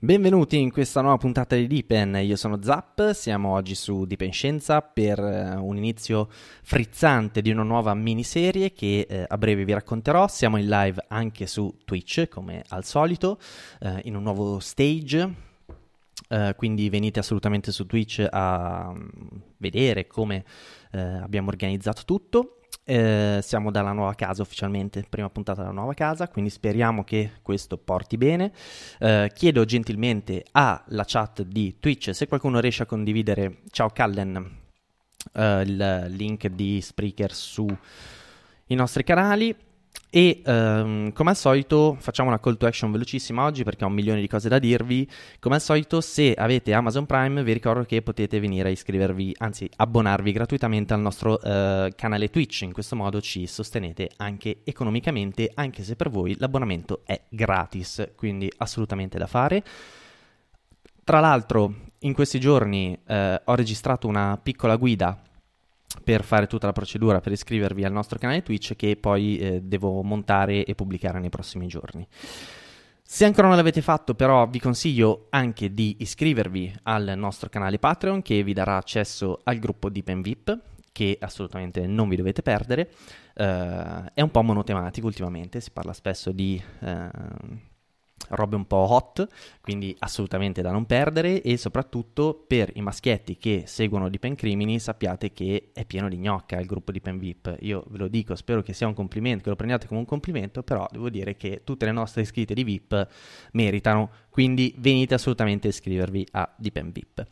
Benvenuti in questa nuova puntata di Deepen, io sono Zap, siamo oggi su Deepen Scienza per eh, un inizio frizzante di una nuova miniserie che eh, a breve vi racconterò, siamo in live anche su Twitch come al solito, eh, in un nuovo stage, Uh, quindi venite assolutamente su Twitch a mm, vedere come uh, abbiamo organizzato tutto eh, siamo dalla nuova casa ufficialmente, prima puntata della nuova casa, quindi speriamo che questo porti bene. Eh, chiedo gentilmente alla chat di Twitch se qualcuno riesce a condividere, ciao Callen, eh, il link di Spreaker sui nostri canali. E um, come al solito facciamo una call to action velocissima oggi perché ho un milione di cose da dirvi. Come al solito, se avete Amazon Prime, vi ricordo che potete venire a iscrivervi, anzi abbonarvi gratuitamente al nostro uh, canale Twitch. In questo modo ci sostenete anche economicamente, anche se per voi l'abbonamento è gratis, quindi assolutamente da fare. Tra l'altro, in questi giorni uh, ho registrato una piccola guida per fare tutta la procedura per iscrivervi al nostro canale Twitch che poi eh, devo montare e pubblicare nei prossimi giorni. Se ancora non l'avete fatto, però, vi consiglio anche di iscrivervi al nostro canale Patreon che vi darà accesso al gruppo di PenVip che assolutamente non vi dovete perdere. Uh, è un po' monotematico ultimamente, si parla spesso di uh, robe un po' hot, quindi assolutamente da non perdere e soprattutto per i maschietti che seguono di Pen Crimini sappiate che è pieno di gnocca il gruppo di Pen VIP. Io ve lo dico, spero che sia un complimento, che lo prendiate come un complimento, però devo dire che tutte le nostre iscritte di VIP meritano, quindi venite assolutamente a iscrivervi a di Pen VIP.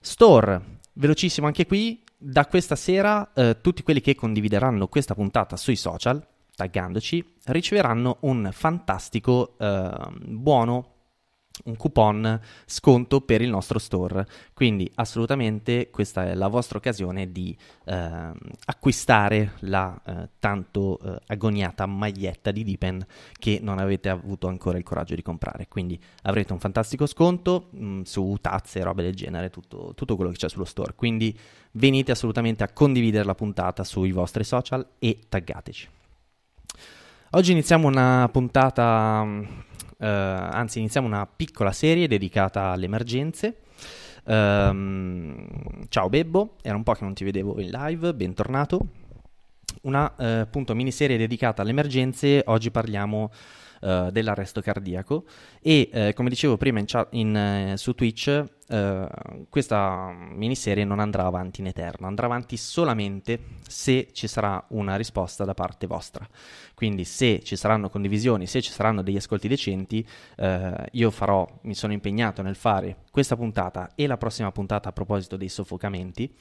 Store, velocissimo anche qui, da questa sera eh, tutti quelli che condivideranno questa puntata sui social taggandoci, riceveranno un fantastico eh, buono un coupon sconto per il nostro store. Quindi assolutamente questa è la vostra occasione di eh, acquistare la eh, tanto eh, agoniata maglietta di Deepen che non avete avuto ancora il coraggio di comprare. Quindi avrete un fantastico sconto mh, mm, su tazze, robe del genere, tutto, tutto quello che c'è sullo store. Quindi venite assolutamente a condividere la puntata sui vostri social e taggateci. Oggi iniziamo una puntata, mm, eh, anzi iniziamo una piccola serie dedicata alle emergenze. Um, ciao Bebbo, era un po' che non ti vedevo in live, bentornato. Una eh, appunto miniserie dedicata alle emergenze, oggi parliamo eh, dell'arresto cardiaco e uh, come dicevo prima in chat, in, eh, su Twitch questa miniserie non andrà avanti in eterno, andrà avanti solamente se ci sarà una risposta da parte vostra. Quindi se ci saranno condivisioni, se ci saranno degli ascolti decenti, eh, io farò, mi sono impegnato nel fare questa puntata e la prossima puntata a proposito dei soffocamenti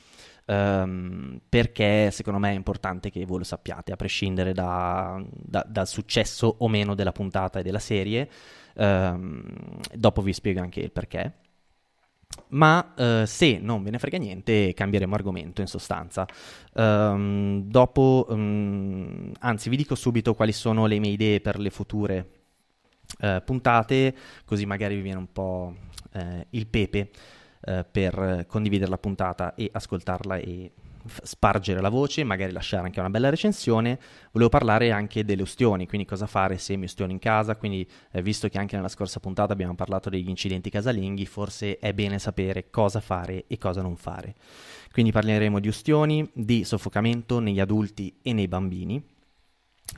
um, perché secondo me è importante che voi lo sappiate, a prescindere da, da, dal successo o meno della puntata e della serie. Um, dopo vi spiego anche il perché. Ma uh, se non ve ne frega niente, cambieremo argomento in sostanza. Um, dopo, um, anzi, vi dico subito quali sono le mie idee per le future uh, puntate, così magari vi viene un po' uh, il pepe. Eh, per condividere la puntata e ascoltarla e spargere la voce, magari lasciare anche una bella recensione. Volevo parlare anche delle ustioni, quindi cosa fare se mi ustioni in casa, quindi eh, visto che anche nella scorsa puntata abbiamo parlato degli incidenti casalinghi, forse è bene sapere cosa fare e cosa non fare. Quindi parleremo di ustioni, di soffocamento negli adulti e nei bambini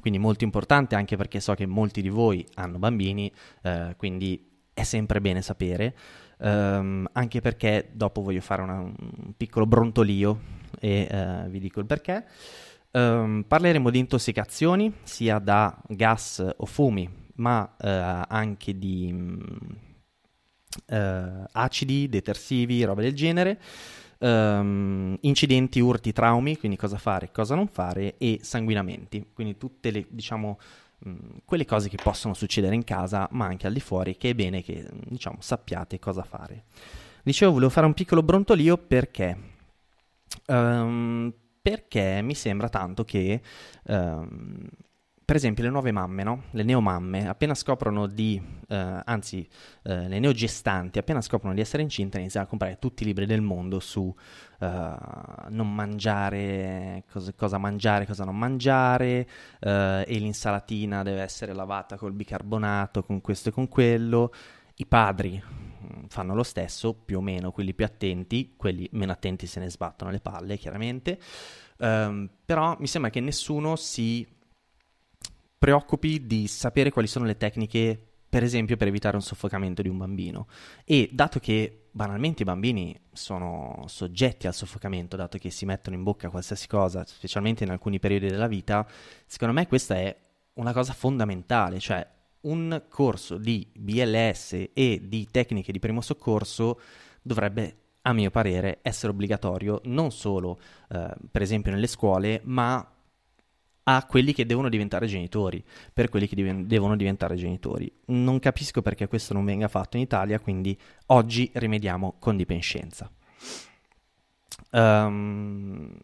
quindi molto importante anche perché so che molti di voi hanno bambini, eh, quindi è sempre bene sapere ehm, anche perché dopo voglio fare una, un piccolo brontolio e eh, vi dico il perché. Ehm, parleremo di intossicazioni sia da gas o fumi, ma eh, anche di mh, mm, eh, acidi, detersivi, roba del genere. Um, incidenti, urti, traumi, quindi cosa fare, cosa non fare e sanguinamenti, quindi tutte le diciamo, quelle cose che possono succedere in casa, ma anche al di fuori, che è bene che diciamo, sappiate cosa fare. Dicevo, volevo fare un piccolo brontolio perché, um, perché mi sembra tanto che um, per esempio le nuove mamme, no? le neomamme, appena scoprono di, eh, anzi eh, le neogestanti, appena scoprono di essere incinte iniziano a comprare tutti i libri del mondo su eh, non mangiare, cosa, cosa, mangiare, cosa non mangiare, eh, e l'insalatina deve essere lavata col bicarbonato, con questo e con quello. I padri mm, fanno lo stesso, più o meno quelli più attenti, quelli meno attenti se ne sbattono le palle, chiaramente. Um, però mi sembra che nessuno si preoccupi di sapere quali sono le tecniche, per esempio, per evitare un soffocamento di un bambino. E dato che banalmente i bambini sono soggetti al soffocamento, dato che si mettono in bocca qualsiasi cosa, specialmente in alcuni periodi della vita, secondo me questa è una cosa fondamentale, cioè un corso di BLS e di tecniche di primo soccorso dovrebbe, a mio parere, essere obbligatorio non solo eh, per esempio nelle scuole, ma a quelli che devono diventare genitori, per quelli che div- devono diventare genitori. Non capisco perché questo non venga fatto in Italia, quindi oggi rimediamo con dipendenza. Um,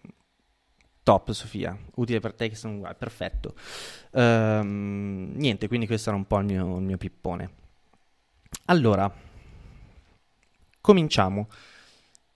top Sofia, utile per te che sono uguale, perfetto. Um, niente, quindi questo era un po' il mio, il mio pippone. Allora, cominciamo.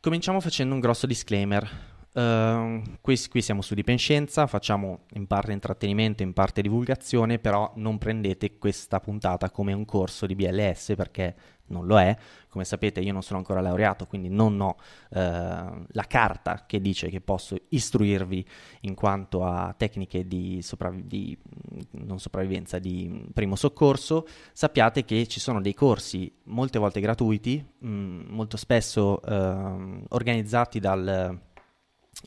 Cominciamo facendo un grosso disclaimer Ehm, qui, qui, siamo su Dipenscienza, facciamo in parte intrattenimento, in parte divulgazione, però non prendete questa puntata come un corso di BLS perché non lo è. Come sapete io non sono ancora laureato, quindi non ho uh, la carta che dice che posso istruirvi in quanto a tecniche di, sopravvi- di non sopravvivenza, di primo soccorso. Sappiate che ci sono dei corsi molte volte gratuiti, mh, mm, molto spesso uh, organizzati dal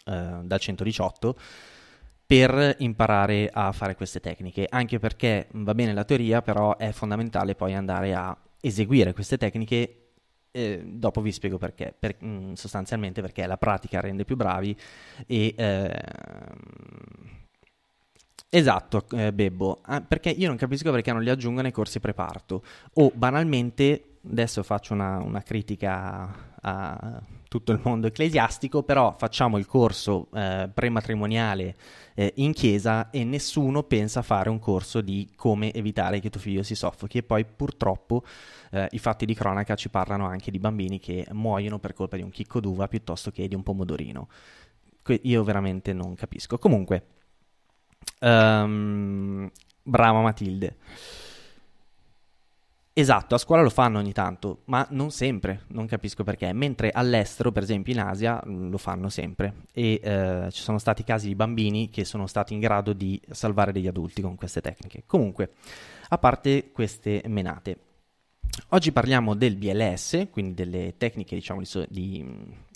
eh, dal 118 per imparare a fare queste tecniche, anche perché va bene la teoria, però è fondamentale poi andare a eseguire queste tecniche. Eh, dopo vi spiego perché, per, mm, sostanzialmente perché la pratica rende più bravi e eh, Esatto, eh, Bebbo, ah, perché io non capisco perché non li aggiungono nei corsi preparto o banalmente adesso faccio una, una critica a tutto il mondo ecclesiastico, però facciamo il corso eh, prematrimoniale eh, in chiesa e nessuno pensa a fare un corso di come evitare che tuo figlio si soffochi e poi purtroppo eh, i fatti di cronaca ci parlano anche di bambini che muoiono per colpa di un chicco d'uva piuttosto che di un pomodorino. Que- io veramente non capisco. Comunque, um, brava Matilde. Esatto, a scuola lo fanno ogni tanto, ma non sempre, non capisco perché, mentre all'estero, per esempio in Asia, mm, lo fanno sempre e eh, ci sono stati casi di bambini che sono stati in grado di salvare degli adulti con queste tecniche. Comunque, a parte queste menate, oggi parliamo del BLS, quindi delle tecniche diciamo, di, so- di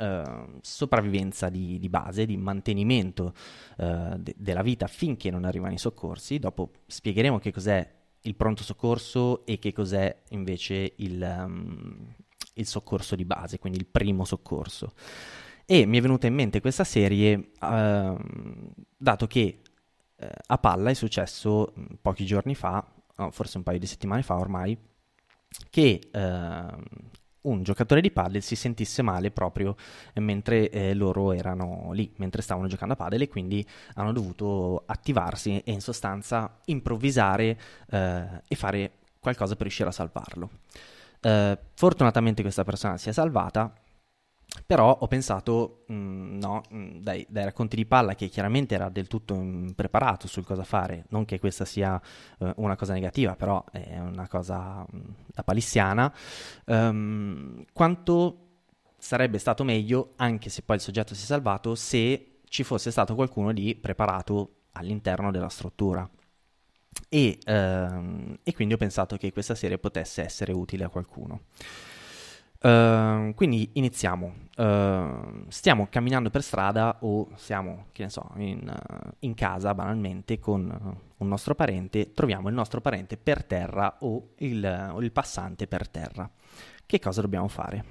Uh, sopravvivenza di, di, base, di mantenimento uh, de- della vita finché non arrivano i soccorsi. Dopo spiegheremo che cos'è il pronto soccorso e che cos'è invece il, um, il soccorso di base, quindi il primo soccorso. E mi è venuta in mente questa serie uh, dato che uh, a Palla è successo mm, pochi giorni fa, oh, forse un paio di settimane fa ormai, che uh, un giocatore di padel si sentisse male proprio eh, mentre eh, loro erano lì, mentre stavano giocando a padel e quindi hanno dovuto attivarsi e in sostanza improvvisare eh, e fare qualcosa per riuscire a salvarlo. Eh, fortunatamente questa persona si è salvata però ho pensato, mh, mm, no, mh, mm, dai, dai, racconti di palla che chiaramente era del tutto impreparato mm, sul cosa fare, non che questa sia eh, una cosa negativa, però è una cosa mh, da palissiana, um, quanto sarebbe stato meglio, anche se poi il soggetto si è salvato, se ci fosse stato qualcuno lì preparato all'interno della struttura. E, ehm, e quindi ho pensato che questa serie potesse essere utile a qualcuno. Ehm, quindi iniziamo. Uh, stiamo camminando per strada o siamo, che ne so, in, uh, in, casa banalmente con un nostro parente, troviamo il nostro parente per terra o il, o il passante per terra. Che cosa dobbiamo fare?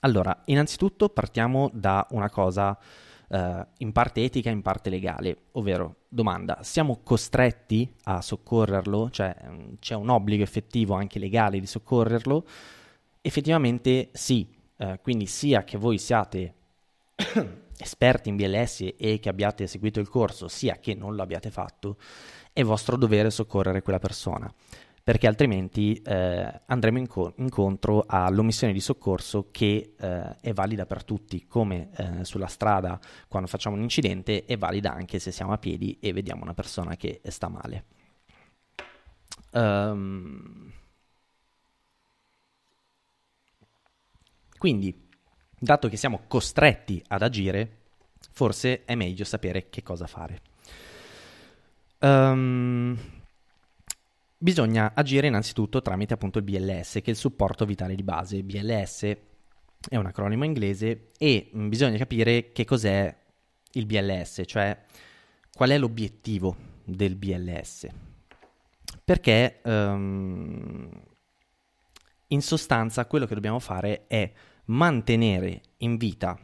Allora, innanzitutto partiamo da una cosa eh, in parte etica, in parte legale, ovvero domanda, siamo costretti a soccorrerlo? Cioè c'è un obbligo effettivo anche legale di soccorrerlo? effettivamente sì, eh, quindi sia che voi siate esperti in BLS e che abbiate seguito il corso, sia che non l'abbiate fatto, è vostro dovere soccorrere quella persona, perché altrimenti eh, andremo inco- incontro all'omissione di soccorso che eh, è valida per tutti, come eh, sulla strada quando facciamo un incidente, è valida anche se siamo a piedi e vediamo una persona che sta male. Um, Quindi, dato che siamo costretti ad agire, forse è meglio sapere che cosa fare. Um, bisogna agire innanzitutto tramite appunto il BLS, che è il supporto vitale di base. BLS è un acronimo inglese e mm, bisogna capire che cos'è il BLS, cioè qual è l'obiettivo del BLS. Perché um, in sostanza quello che dobbiamo fare è mantenere in vita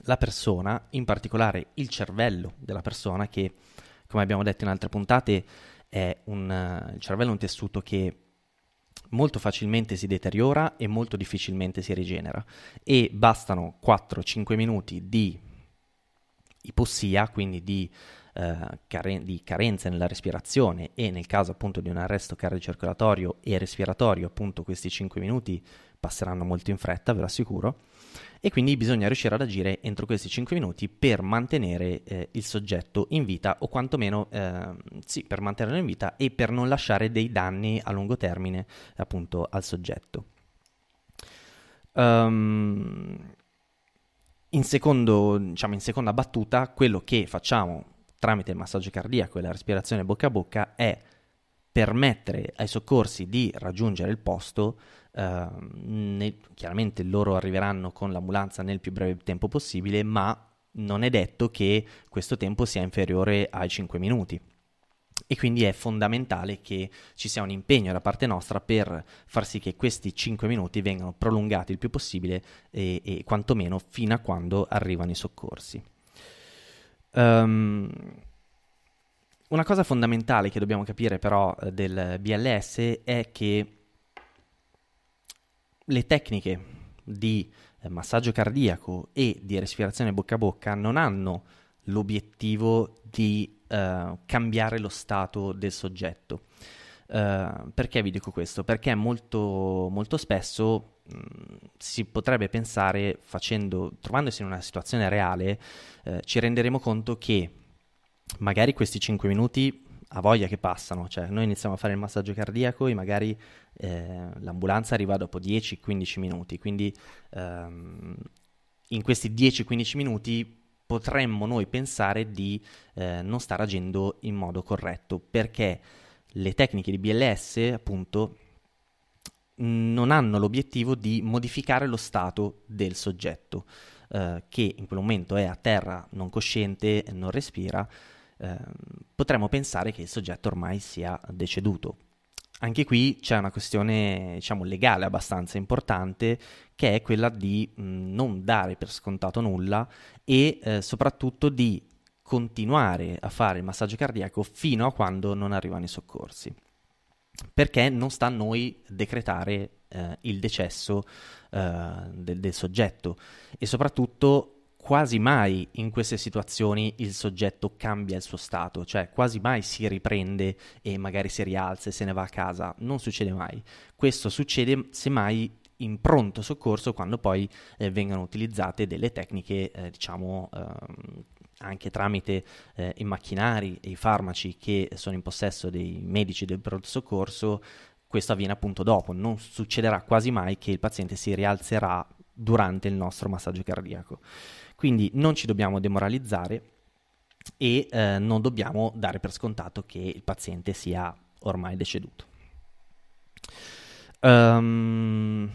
la persona, in particolare il cervello della persona che, come abbiamo detto in altre puntate, è un, eh, il cervello è un tessuto che molto facilmente si deteriora e molto difficilmente si rigenera e bastano 4-5 minuti di ipossia, quindi di, eh, caren- di, carenza nella respirazione e nel caso appunto di un arresto cardiocircolatorio e respiratorio, appunto questi 5 minuti passeranno molto in fretta, ve lo assicuro, e quindi bisogna riuscire ad agire entro questi 5 minuti per mantenere eh, il soggetto in vita o quantomeno eh, sì, per mantenerlo in vita e per non lasciare dei danni a lungo termine appunto al soggetto. Um, in, secondo, diciamo, in seconda battuta, quello che facciamo tramite il massaggio cardiaco e la respirazione bocca a bocca è permettere ai soccorsi di raggiungere il posto eh, nel, chiaramente loro arriveranno con l'ambulanza nel più breve tempo possibile, ma non è detto che questo tempo sia inferiore ai 5 minuti. E quindi è fondamentale che ci sia un impegno da parte nostra per far sì che questi 5 minuti vengano prolungati il più possibile e, e quantomeno fino a quando arrivano i soccorsi. Um, una cosa fondamentale che dobbiamo capire però eh, del BLS è che le tecniche di eh, massaggio cardiaco e di respirazione bocca a bocca non hanno l'obiettivo di uh, cambiare lo stato del soggetto. Uh, perché vi dico questo? Perché molto, molto spesso mh, mm, si potrebbe pensare, facendo, trovandosi in una situazione reale, uh, ci renderemo conto che magari questi 5 minuti ha voglia che passano, cioè noi iniziamo a fare il massaggio cardiaco e magari eh, l'ambulanza arriva dopo 10-15 minuti, quindi ehm, in questi 10-15 minuti potremmo noi pensare di eh, non stare agendo in modo corretto perché le tecniche di BLS appunto non hanno l'obiettivo di modificare lo stato del soggetto eh, che in quel momento è a terra non cosciente, non respira, Ehm, potremmo pensare che il soggetto ormai sia deceduto. Anche qui c'è una questione, diciamo, legale abbastanza importante, che è quella di mh, non dare per scontato nulla e eh, soprattutto di continuare a fare il massaggio cardiaco fino a quando non arrivano i soccorsi. Perché non sta a noi decretare eh, il decesso eh, del, del soggetto e soprattutto quasi mai in queste situazioni il soggetto cambia il suo stato, cioè quasi mai si riprende e magari si rialza e se ne va a casa, non succede mai. Questo succede semmai in pronto soccorso quando poi eh, vengono utilizzate delle tecniche, eh, diciamo, ehm, anche tramite eh, i macchinari e i farmaci che sono in possesso dei medici del pronto soccorso, questo avviene appunto dopo, non succederà quasi mai che il paziente si rialzerà durante il nostro massaggio cardiaco. Quindi non ci dobbiamo demoralizzare e eh, non dobbiamo dare per scontato che il paziente sia ormai deceduto. Um, ehm,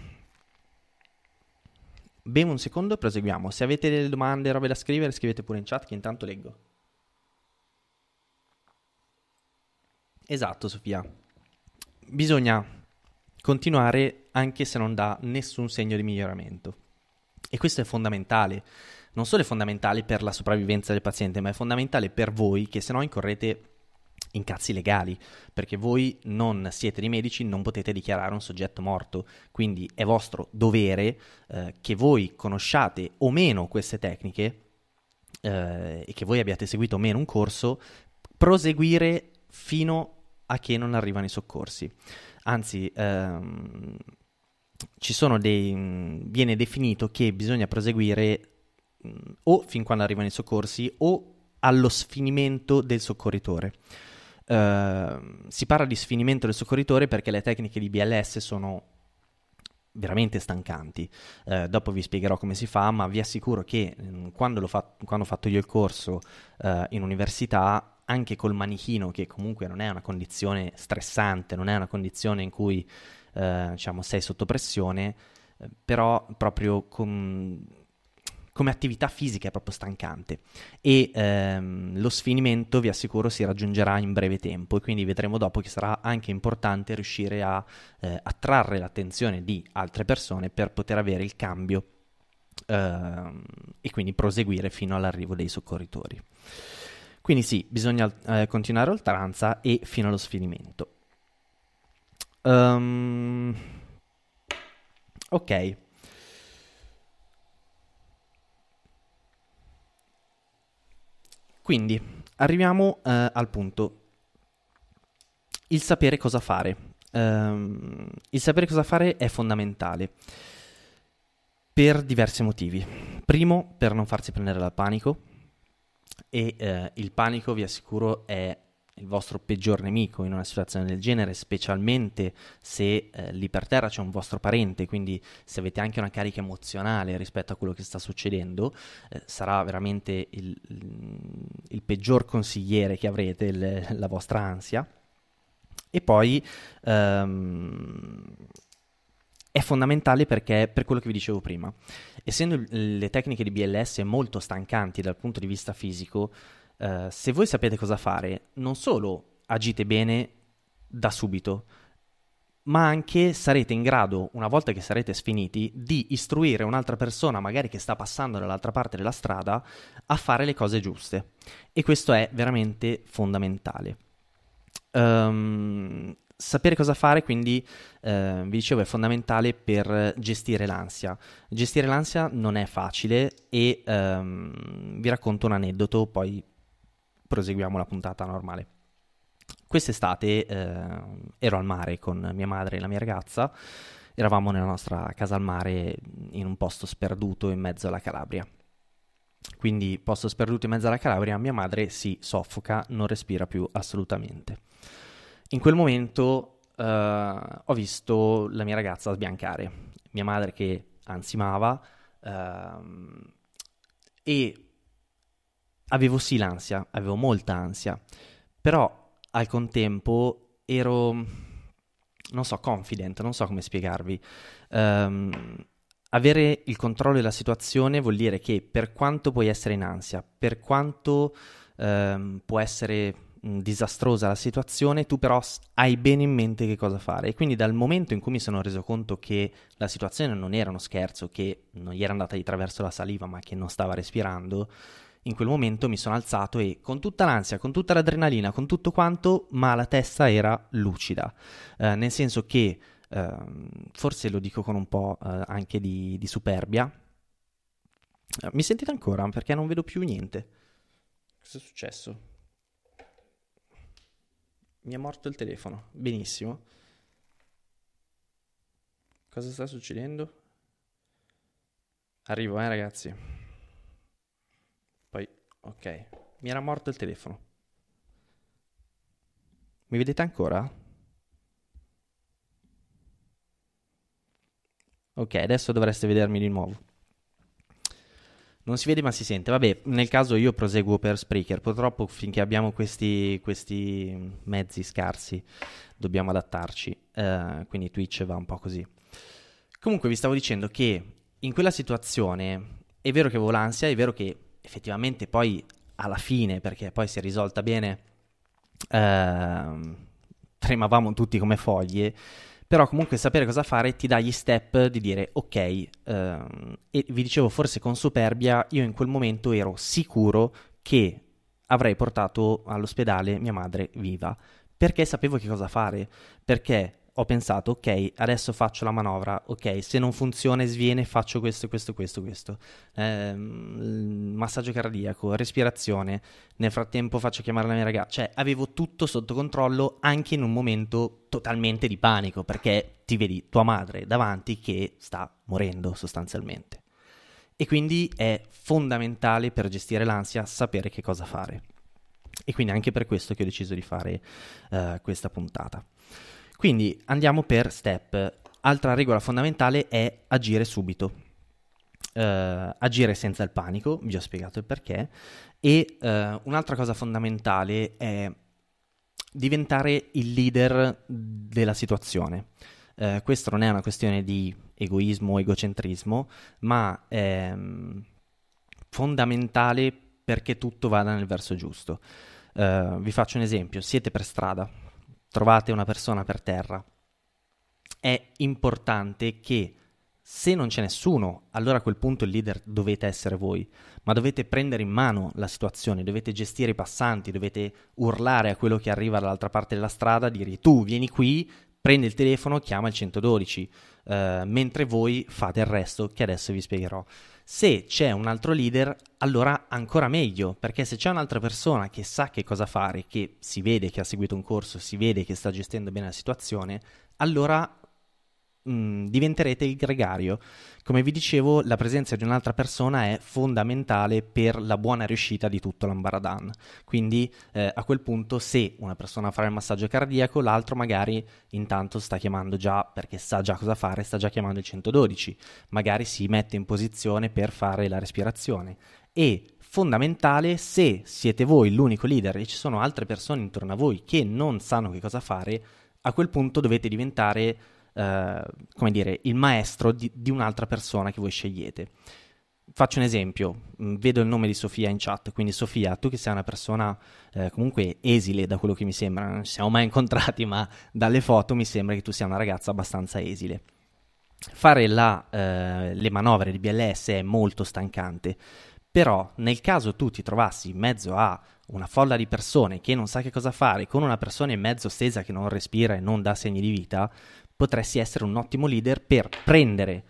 Bene, un secondo, e proseguiamo. Se avete delle domande, robe da scrivere, scrivete pure in chat che intanto leggo. Esatto, Sofia. Bisogna continuare anche se non dà nessun segno di miglioramento. E questo è fondamentale non solo è fondamentale per la sopravvivenza del paziente, ma è fondamentale per voi che se no incorrete in cazzi legali, perché voi non siete dei medici, non potete dichiarare un soggetto morto, quindi è vostro dovere eh, che voi conosciate o meno queste tecniche eh, e che voi abbiate seguito o meno un corso, proseguire fino a che non arrivano i soccorsi. Anzi, ehm, ci sono dei, viene definito che bisogna proseguire mh, mm, o fin quando arrivano i soccorsi o allo sfinimento del soccorritore. Uh, si parla di sfinimento del soccorritore perché le tecniche di BLS sono veramente stancanti. Uh, dopo vi spiegherò come si fa, ma vi assicuro che mh, mm, quando, fa- quando, ho fatto io il corso uh, in università, anche col manichino, che comunque non è una condizione stressante, non è una condizione in cui eh, diciamo, sei sotto pressione, però proprio con come attività fisica è proprio stancante e ehm, lo sfinimento vi assicuro si raggiungerà in breve tempo e quindi vedremo dopo che sarà anche importante riuscire a eh, attrarre l'attenzione di altre persone per poter avere il cambio ehm, e quindi proseguire fino all'arrivo dei soccorritori. Quindi sì, bisogna eh, continuare oltranza e fino allo sfinimento. Um, ok. Quindi arriviamo eh, al punto. Il sapere cosa fare. Um, il sapere cosa fare è fondamentale per diversi motivi. Primo, per non farsi prendere dal panico e eh, il panico, vi assicuro, è il vostro peggior nemico in una situazione del genere, specialmente se eh, lì per terra c'è un vostro parente, quindi se avete anche una carica emozionale rispetto a quello che sta succedendo, eh, sarà veramente il, il, peggior consigliere che avrete, il, la vostra ansia. E poi ehm, è fondamentale perché, per quello che vi dicevo prima, essendo le tecniche di BLS molto stancanti dal punto di vista fisico, eh, se voi sapete cosa fare, non solo agite bene da subito, ma anche sarete in grado, una volta che sarete sfiniti, di istruire un'altra persona, magari che sta passando dall'altra parte della strada, a fare le cose giuste. E questo è veramente fondamentale. Um, sapere cosa fare, quindi, eh, vi dicevo, è fondamentale per gestire l'ansia. Gestire l'ansia non è facile e ehm, vi racconto un aneddoto, poi proseguiamo la puntata normale. Quest'estate eh, ero al mare con mia madre e la mia ragazza, eravamo nella nostra casa al mare in un posto sperduto in mezzo alla Calabria. Quindi posto sperduto in mezzo alla Calabria, mia madre si soffoca, non respira più assolutamente. In quel momento eh, ho visto la mia ragazza sbiancare, mia madre che ansimava eh, e avevo sì l'ansia, avevo molta ansia, però al contempo ero, non so, confident, non so come spiegarvi. Um, avere il controllo della situazione vuol dire che per quanto puoi essere in ansia, per quanto um, può essere disastrosa la situazione, tu però hai bene in mente che cosa fare. E quindi dal momento in cui mi sono reso conto che la situazione non era uno scherzo, che non gli era andata di traverso la saliva, ma che non stava respirando, in quel momento mi sono alzato e con tutta l'ansia, con tutta l'adrenalina, con tutto quanto, ma la testa era lucida, eh, nel senso che eh, forse lo dico con un po' eh, anche di, di superbia. Eh, mi sentite ancora? Perché non vedo più niente. Cosa è successo? Mi è morto il telefono. Benissimo. Cosa sta succedendo? Arrivo, eh, ragazzi. Ok, mi era morto il telefono. Mi vedete ancora? Ok, adesso dovreste vedermi di nuovo. Non si vede ma si sente. Vabbè, nel caso io proseguo per Spreaker. Purtroppo finché abbiamo questi, questi mezzi scarsi dobbiamo adattarci. Uh, quindi Twitch va un po' così. Comunque vi stavo dicendo che in quella situazione è vero che avevo l'ansia, è vero che effettivamente poi alla fine, perché poi si è risolta bene, ehm, tremavamo tutti come foglie, però comunque sapere cosa fare ti dà gli step di dire ok, ehm, e vi dicevo forse con superbia, io in quel momento ero sicuro che avrei portato all'ospedale mia madre viva, perché sapevo che cosa fare, perché ho pensato, ok, adesso faccio la manovra, ok, se non funziona e sviene faccio questo, questo, questo, questo, eh, massaggio cardiaco, respirazione, nel frattempo faccio chiamare la mia ragazza, cioè avevo tutto sotto controllo anche in un momento totalmente di panico, perché ti vedi tua madre davanti che sta morendo sostanzialmente. E quindi è fondamentale per gestire l'ansia sapere che cosa fare. E quindi anche per questo che ho deciso di fare uh, questa puntata. Quindi andiamo per step. Altra regola fondamentale è agire subito. Uh, agire senza il panico, vi ho spiegato il perché. E uh, un'altra cosa fondamentale è diventare il leader della situazione. Uh, questa non è una questione di egoismo o egocentrismo, ma è um, ehm, fondamentale perché tutto vada nel verso giusto. Uh, vi faccio un esempio, siete per strada, trovate una persona per terra, è importante che se non c'è nessuno, allora a quel punto il leader dovete essere voi, ma dovete prendere in mano la situazione, dovete gestire i passanti, dovete urlare a quello che arriva dall'altra parte della strada, dirgli tu vieni qui, prendi il telefono, chiama il 112, eh, mentre voi fate il resto che adesso vi spiegherò. Se c'è un altro leader, allora ancora meglio, perché se c'è un'altra persona che sa che cosa fare, che si vede che ha seguito un corso, si vede che sta gestendo bene la situazione, allora Mm, diventerete il gregario. Come vi dicevo, la presenza di un'altra persona è fondamentale per la buona riuscita di tutto l'ambaradan. Quindi eh, a quel punto se una persona fa il massaggio cardiaco, l'altro magari intanto sta chiamando già perché sa già cosa fare, sta già chiamando il 112, magari si mette in posizione per fare la respirazione e fondamentale se siete voi l'unico leader e ci sono altre persone intorno a voi che non sanno che cosa fare, a quel punto dovete diventare eh, come dire, il maestro di, di un'altra persona che voi scegliete. Faccio un esempio, mm, vedo il nome di Sofia in chat, quindi Sofia, tu che sei una persona eh, comunque esile da quello che mi sembra, non ci siamo mai incontrati, ma dalle foto mi sembra che tu sia una ragazza abbastanza esile. Fare la, eh, le manovre di BLS è molto stancante, però nel caso tu ti trovassi in mezzo a una folla di persone che non sa che cosa fare, con una persona in mezzo stesa che non respira e non dà segni di vita, potresti essere un ottimo leader per prendere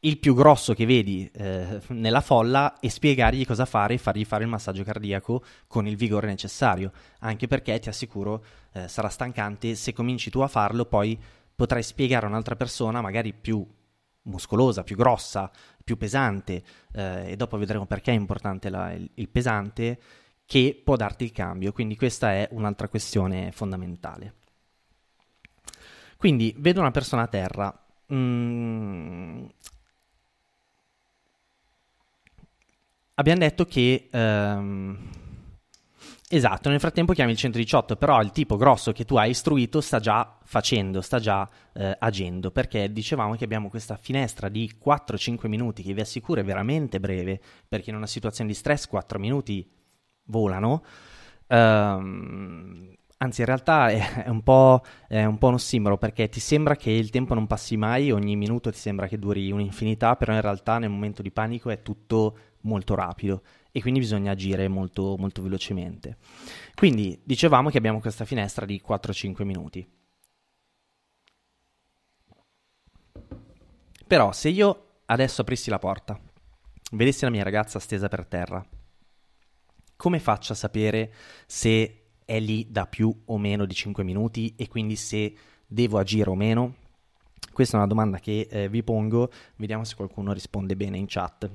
il più grosso che vedi eh, nella folla e spiegargli cosa fare e fargli fare il massaggio cardiaco con il vigore necessario, anche perché ti assicuro eh, sarà stancante se cominci tu a farlo, poi potrai spiegare a un'altra persona, magari più muscolosa, più grossa, più pesante, eh, e dopo vedremo perché è importante la, il, il pesante, che può darti il cambio, quindi questa è un'altra questione fondamentale. Quindi vedo una persona a terra. Mm. Abbiamo detto che... Um, esatto, nel frattempo chiami il 118, però il tipo grosso che tu hai istruito sta già facendo, sta già eh, agendo, perché dicevamo che abbiamo questa finestra di 4-5 minuti che vi assicuro è veramente breve, perché in una situazione di stress 4 minuti volano. Um, Anzi, in realtà è, è, un è, un po', nossimbolo perché ti sembra che il tempo non passi mai, ogni minuto ti sembra che duri un'infinità, però in realtà nel momento di panico è tutto molto rapido e quindi bisogna agire molto, molto velocemente. Quindi dicevamo che abbiamo questa finestra di 4-5 minuti. Però se io adesso aprissi la porta, vedessi la mia ragazza stesa per terra, come faccio a sapere se è lì da più o meno di 5 minuti e quindi se devo agire o meno? Questa è una domanda che eh, vi pongo, vediamo se qualcuno risponde bene in chat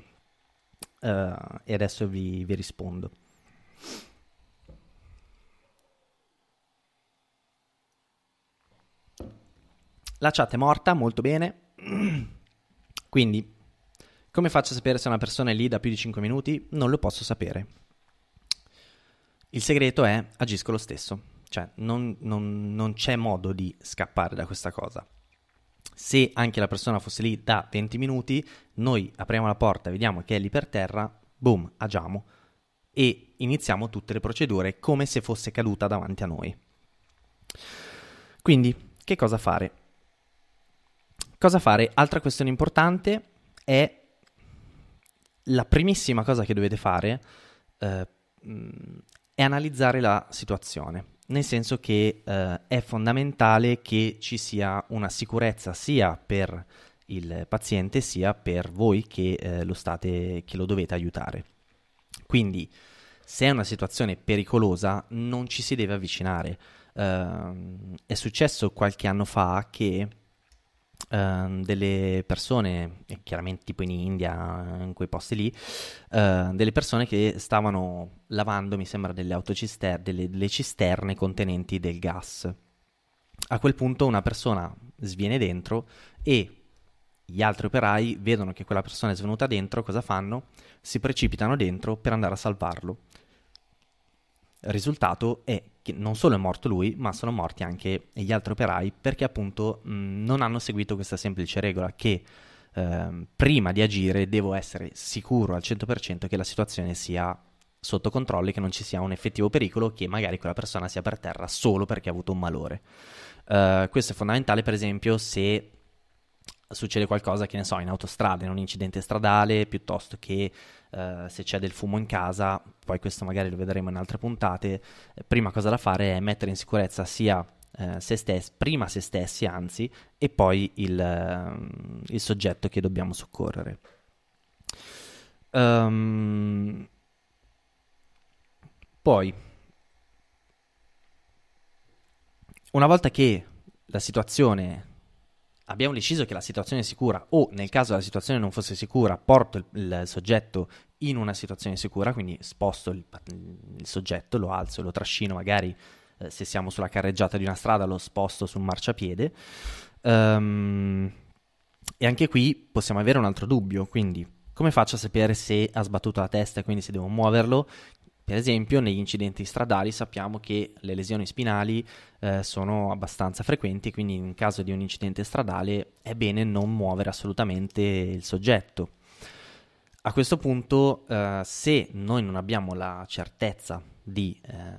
uh, e adesso vi, vi rispondo. La chat è morta, molto bene. Quindi, come faccio a sapere se una persona è lì da più di 5 minuti? Non lo posso sapere. Il segreto è agisco lo stesso, cioè non, non, non c'è modo di scappare da questa cosa. Se anche la persona fosse lì da 20 minuti, noi apriamo la porta, vediamo che è lì per terra, boom, agiamo e iniziamo tutte le procedure come se fosse caduta davanti a noi. Quindi, che cosa fare? Cosa fare? Altra questione importante è la primissima cosa che dovete fare eh, è analizzare la situazione, nel senso che eh, è fondamentale che ci sia una sicurezza sia per il paziente sia per voi che, eh, lo, state, che lo dovete aiutare. Quindi se è una situazione pericolosa non ci si deve avvicinare. Uh, è successo qualche anno fa che Ehm, delle persone, chiaramente tipo in India, in quei posti lì, uh, delle persone che stavano lavando, mi sembra, delle, autocister- delle, delle cisterne contenenti del gas. A quel punto una persona sviene dentro e gli altri operai vedono che quella persona è svenuta dentro, cosa fanno? Si precipitano dentro per andare a salvarlo. Il risultato è non solo è morto lui, ma sono morti anche gli altri operai perché appunto mh, non hanno seguito questa semplice regola che eh, prima di agire devo essere sicuro al 100% che la situazione sia sotto controllo e che non ci sia un effettivo pericolo che magari quella persona sia per terra solo perché ha avuto un malore. Uh, questo è fondamentale per esempio se succede qualcosa che ne so in autostrada, in un incidente stradale, piuttosto che eh, se c'è del fumo in casa, poi questo magari lo vedremo in altre puntate, eh, prima cosa da fare è mettere in sicurezza sia eh, se stessi, prima se stessi anzi, e poi il, ehm, il soggetto che dobbiamo soccorrere. Um, poi, una volta che la situazione abbiamo deciso che la situazione è sicura o nel caso la situazione non fosse sicura porto il, il soggetto in una situazione sicura, quindi sposto il, il soggetto, lo alzo, lo trascino magari eh, se siamo sulla carreggiata di una strada, lo sposto sul marciapiede. Um, e anche qui possiamo avere un altro dubbio, quindi come faccio a sapere se ha sbattuto la testa e quindi se devo muoverlo? Per esempio negli incidenti stradali sappiamo che le lesioni spinali eh, sono abbastanza frequenti, quindi in caso di un incidente stradale è bene non muovere assolutamente il soggetto. A questo punto, eh, se noi non abbiamo la certezza di eh,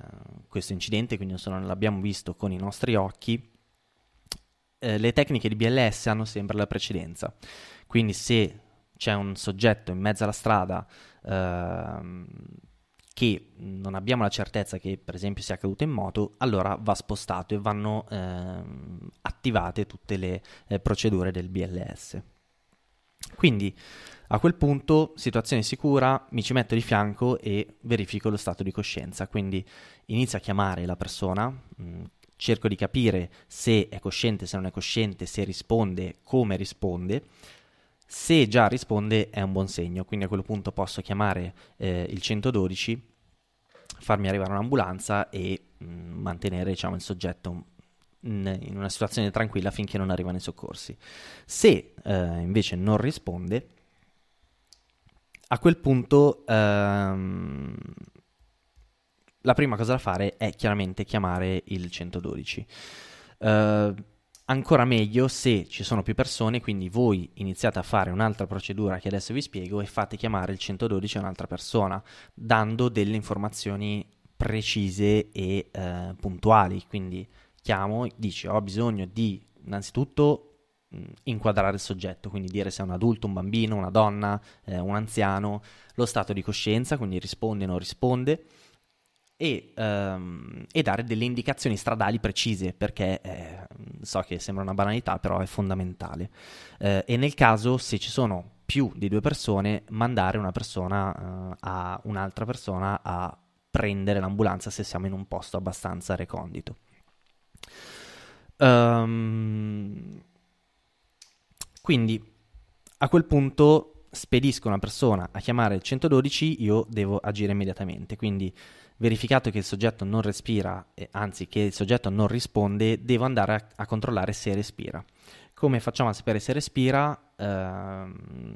questo incidente, quindi se non l'abbiamo visto con i nostri occhi, eh, le tecniche di BLS hanno sempre la precedenza. Quindi se c'è un soggetto in mezzo alla strada ehm, che non abbiamo la certezza che per esempio sia caduto in moto, allora va spostato e vanno eh, attivate tutte le eh, procedure del BLS. Quindi a quel punto, situazione sicura, mi ci metto di fianco e verifico lo stato di coscienza, quindi inizio a chiamare la persona, mh, mm, cerco di capire se è cosciente, se non è cosciente, se risponde, come risponde, se già risponde è un buon segno, quindi a quel punto posso chiamare eh, il 112 farmi arrivare un'ambulanza e mh, mm, mantenere diciamo, il soggetto in, una situazione tranquilla finché non arrivano i soccorsi. Se eh, invece non risponde, a quel punto ehm, la prima cosa da fare è chiaramente chiamare il 112. Uh, eh, Ancora meglio se ci sono più persone, quindi voi iniziate a fare un'altra procedura che adesso vi spiego e fate chiamare il 112 a un'altra persona, dando delle informazioni precise e eh, puntuali. Quindi chiamo, dici ho bisogno di innanzitutto mh, inquadrare il soggetto, quindi dire se è un adulto, un bambino, una donna, eh, un anziano, lo stato di coscienza, quindi risponde o non risponde e, um, e dare delle indicazioni stradali precise, perché eh, so che sembra una banalità, però è fondamentale. Eh, e nel caso, se ci sono più di due persone, mandare una persona eh, a un'altra persona a prendere l'ambulanza se siamo in un posto abbastanza recondito. Um, quindi a quel punto spedisco una persona a chiamare il 112, io devo agire immediatamente. Quindi verificato che il soggetto non respira, anzi che il soggetto non risponde, devo andare a, a controllare se respira. Come facciamo a sapere se respira? Ehm,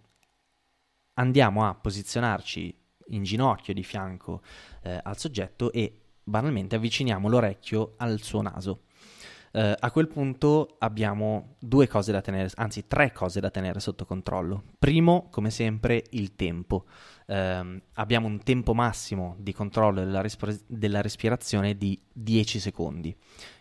andiamo a posizionarci in ginocchio di fianco eh, al soggetto e banalmente avviciniamo l'orecchio al suo naso eh, a quel punto abbiamo due cose da tenere, anzi tre cose da tenere sotto controllo. Primo, come sempre, il tempo. Eh, abbiamo un tempo massimo di controllo della, resp- della respirazione di 10 secondi.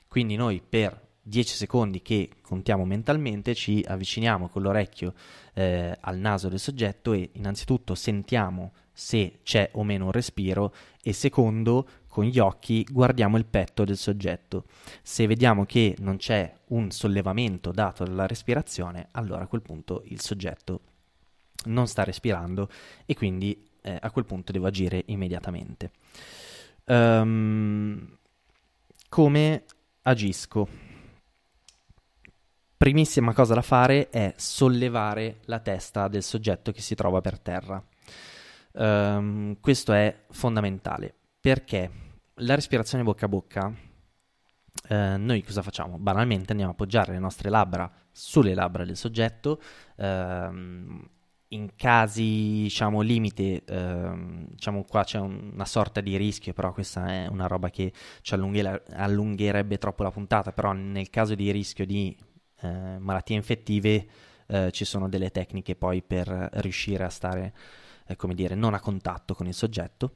Quindi noi per 10 secondi che contiamo mentalmente, ci avviciniamo con l'orecchio eh, al naso del soggetto e innanzitutto sentiamo se c'è o meno un respiro e secondo con gli occhi guardiamo il petto del soggetto. Se vediamo che non c'è un sollevamento dato dalla respirazione, allora a quel punto il soggetto non sta respirando e quindi eh, a quel punto devo agire immediatamente. Um, come agisco? Primissima cosa da fare è sollevare la testa del soggetto che si trova per terra. Um, questo è fondamentale perché la respirazione bocca a bocca, eh, noi cosa facciamo? Banalmente andiamo a appoggiare le nostre labbra sulle labbra del soggetto. Ehm, in casi diciamo limite ehm, diciamo qua c'è un, una sorta di rischio però questa è una roba che ci allungherebbe troppo la puntata però nel caso di rischio di eh, malattie infettive eh, ci sono delle tecniche poi per riuscire a stare eh, come dire non a contatto con il soggetto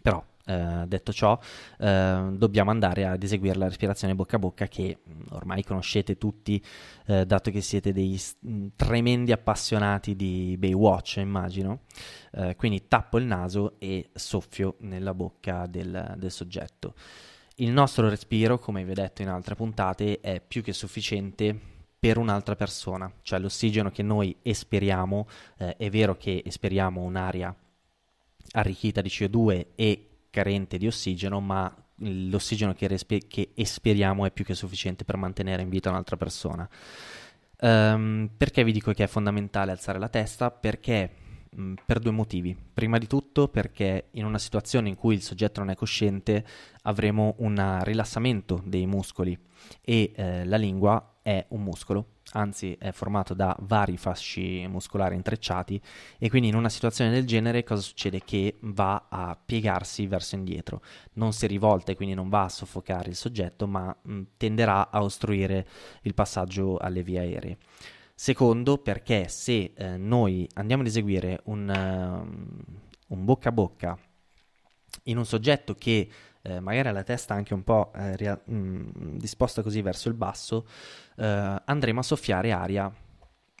però, eh, detto ciò, eh, dobbiamo andare ad eseguire la respirazione bocca a bocca che mm, ormai conoscete tutti, eh, dato che siete dei s- mm, tremendi appassionati di Baywatch, immagino. Eh, quindi tappo il naso e soffio nella bocca del, del soggetto. Il nostro respiro, come vi ho detto in altre puntate, è più che sufficiente per un'altra persona, cioè l'ossigeno che noi esperiamo, eh, è vero che esperiamo un'aria arricchita di CO2 e carente di ossigeno, ma l'ossigeno che, respi- che espiriamo è più che sufficiente per mantenere in vita un'altra persona. Um, perché vi dico che è fondamentale alzare la testa? Perché mh, mm, per due motivi. Prima di tutto perché in una situazione in cui il soggetto non è cosciente avremo un rilassamento dei muscoli e eh, la lingua è un muscolo anzi è formato da vari fasci muscolari intrecciati e quindi in una situazione del genere cosa succede? Che va a piegarsi verso indietro, non si rivolta e quindi non va a soffocare il soggetto ma mh, tenderà a ostruire il passaggio alle vie aeree. Secondo perché se eh, noi andiamo ad eseguire un, uh, un bocca a bocca in un soggetto che eh, magari la testa anche un po' eh, ria- mh, mm, disposta così verso il basso, eh, andremo a soffiare aria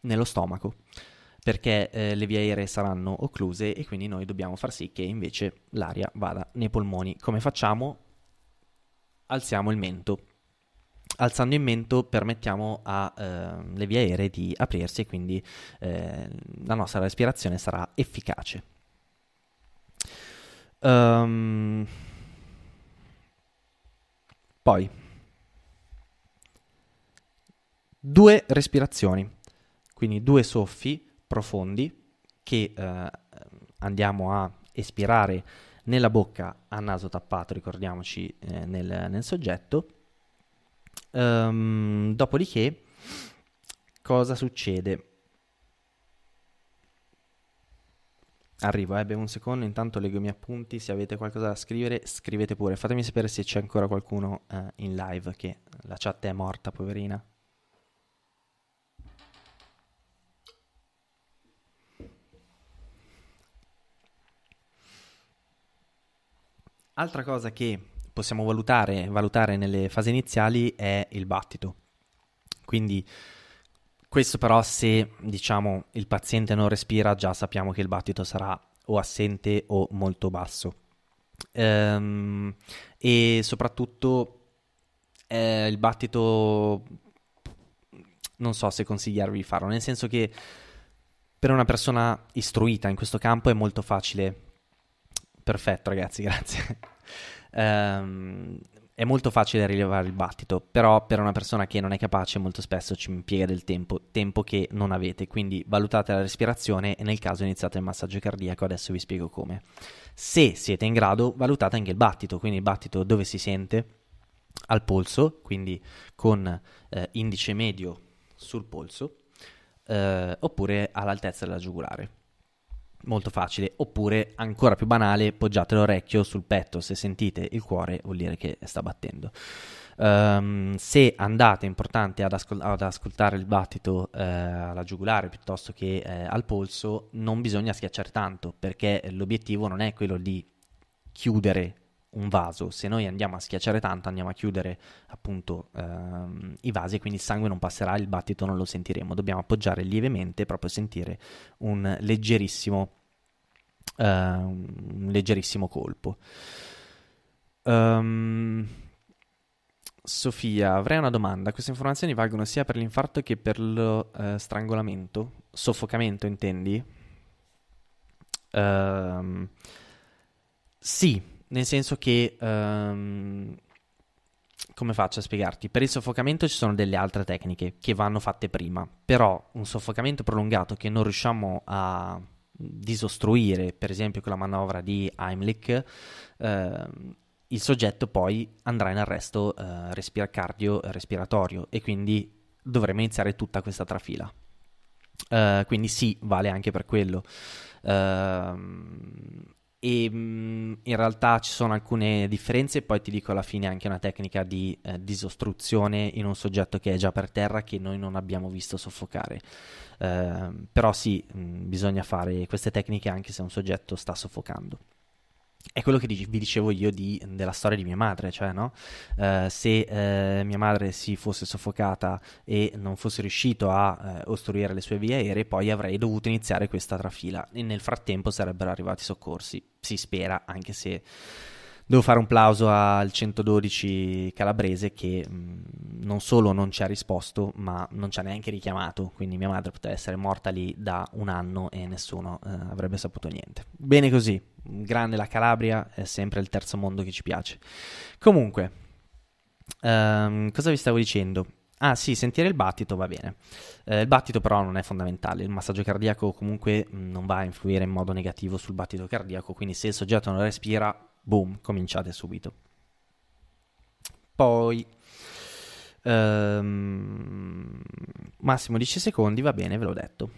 nello stomaco perché eh, le vie aeree saranno occluse e quindi noi dobbiamo far sì che invece l'aria vada nei polmoni. Come facciamo? Alziamo il mento. Alzando il mento permettiamo alle ehm, vie aeree di aprirsi e quindi eh, la nostra respirazione sarà efficace. Um, poi, due respirazioni, quindi due soffi profondi che eh, andiamo a espirare nella bocca a naso tappato, ricordiamoci, eh, nel, nel, soggetto. Um, dopodiché, cosa succede? Arrivo, eh, bevo un secondo, intanto leggo i miei appunti, se avete qualcosa da scrivere scrivete pure, fatemi sapere se c'è ancora qualcuno eh, in live, che la chat è morta, poverina. Altra cosa che possiamo valutare, valutare nelle fasi iniziali è il battito. Quindi questo però se diciamo il paziente non respira già sappiamo che il battito sarà o assente o molto basso. Ehm, e soprattutto eh, il battito non so se consigliarvi di farlo, nel senso che per una persona istruita in questo campo è molto facile. Perfetto ragazzi, grazie. Ehm, è molto facile rilevare il battito, però per una persona che non è capace molto spesso ci impiega del tempo, tempo che non avete, quindi valutate la respirazione e nel caso iniziate il massaggio cardiaco, adesso vi spiego come. Se siete in grado, valutate anche il battito, quindi il battito dove si sente, al polso, quindi con eh, indice medio sul polso, eh, oppure all'altezza della giugulare. Molto facile, oppure ancora più banale, poggiate l'orecchio sul petto, se sentite il cuore vuol dire che sta battendo. Um, se andate, è importante, ad, ascol- ad ascoltare il battito eh, alla giugulare piuttosto che eh, al polso, non bisogna schiacciare tanto perché l'obiettivo non è quello di chiudere un vaso, se noi andiamo a schiacciare tanto andiamo a chiudere appunto ehm, i vasi e quindi il sangue non passerà, il battito non lo sentiremo, dobbiamo appoggiare lievemente, proprio sentire un leggerissimo, ehm, un leggerissimo colpo. Um, Sofia, avrei una domanda. Queste informazioni valgono sia per l'infarto che per lo eh, strangolamento? Soffocamento, intendi? Um, sì, nel senso che... Um, come faccio a spiegarti? Per il soffocamento ci sono delle altre tecniche che vanno fatte prima, però un soffocamento prolungato che non riusciamo a disostruire, per esempio con la manovra di Heimlich, eh, il soggetto poi andrà in arresto eh, respira cardio respiratorio e quindi dovremo iniziare tutta questa trafila. Eh, quindi sì, vale anche per quello. Uh, e mh, mm, in realtà ci sono alcune differenze e poi ti dico alla fine anche una tecnica di eh, disostruzione in un soggetto che è già per terra che noi non abbiamo visto soffocare. Eh, però sì, mh, mm, bisogna fare queste tecniche anche se un soggetto sta soffocando è quello che vi dicevo io di, della storia di mia madre, cioè, no? eh, se eh, mia madre si fosse soffocata e non fosse riuscito a eh, ostruire le sue vie aeree, poi avrei dovuto iniziare questa trafila e nel frattempo sarebbero arrivati i soccorsi, si spera, anche se Devo fare un plauso al 112 calabrese che mm, non solo non ci ha risposto, ma non ci ha neanche richiamato, quindi mia madre poteva essere morta lì da un anno e nessuno eh, avrebbe saputo niente. Bene così, grande la Calabria, è sempre il terzo mondo che ci piace. Comunque, ehm, cosa vi stavo dicendo? Ah sì, sentire il battito va bene. Eh, il battito però non è fondamentale, il massaggio cardiaco comunque mm, non va a influire in modo negativo sul battito cardiaco, quindi se il soggetto non respira boom, cominciate subito. Poi ehm, massimo 10 secondi, va bene, ve l'ho detto.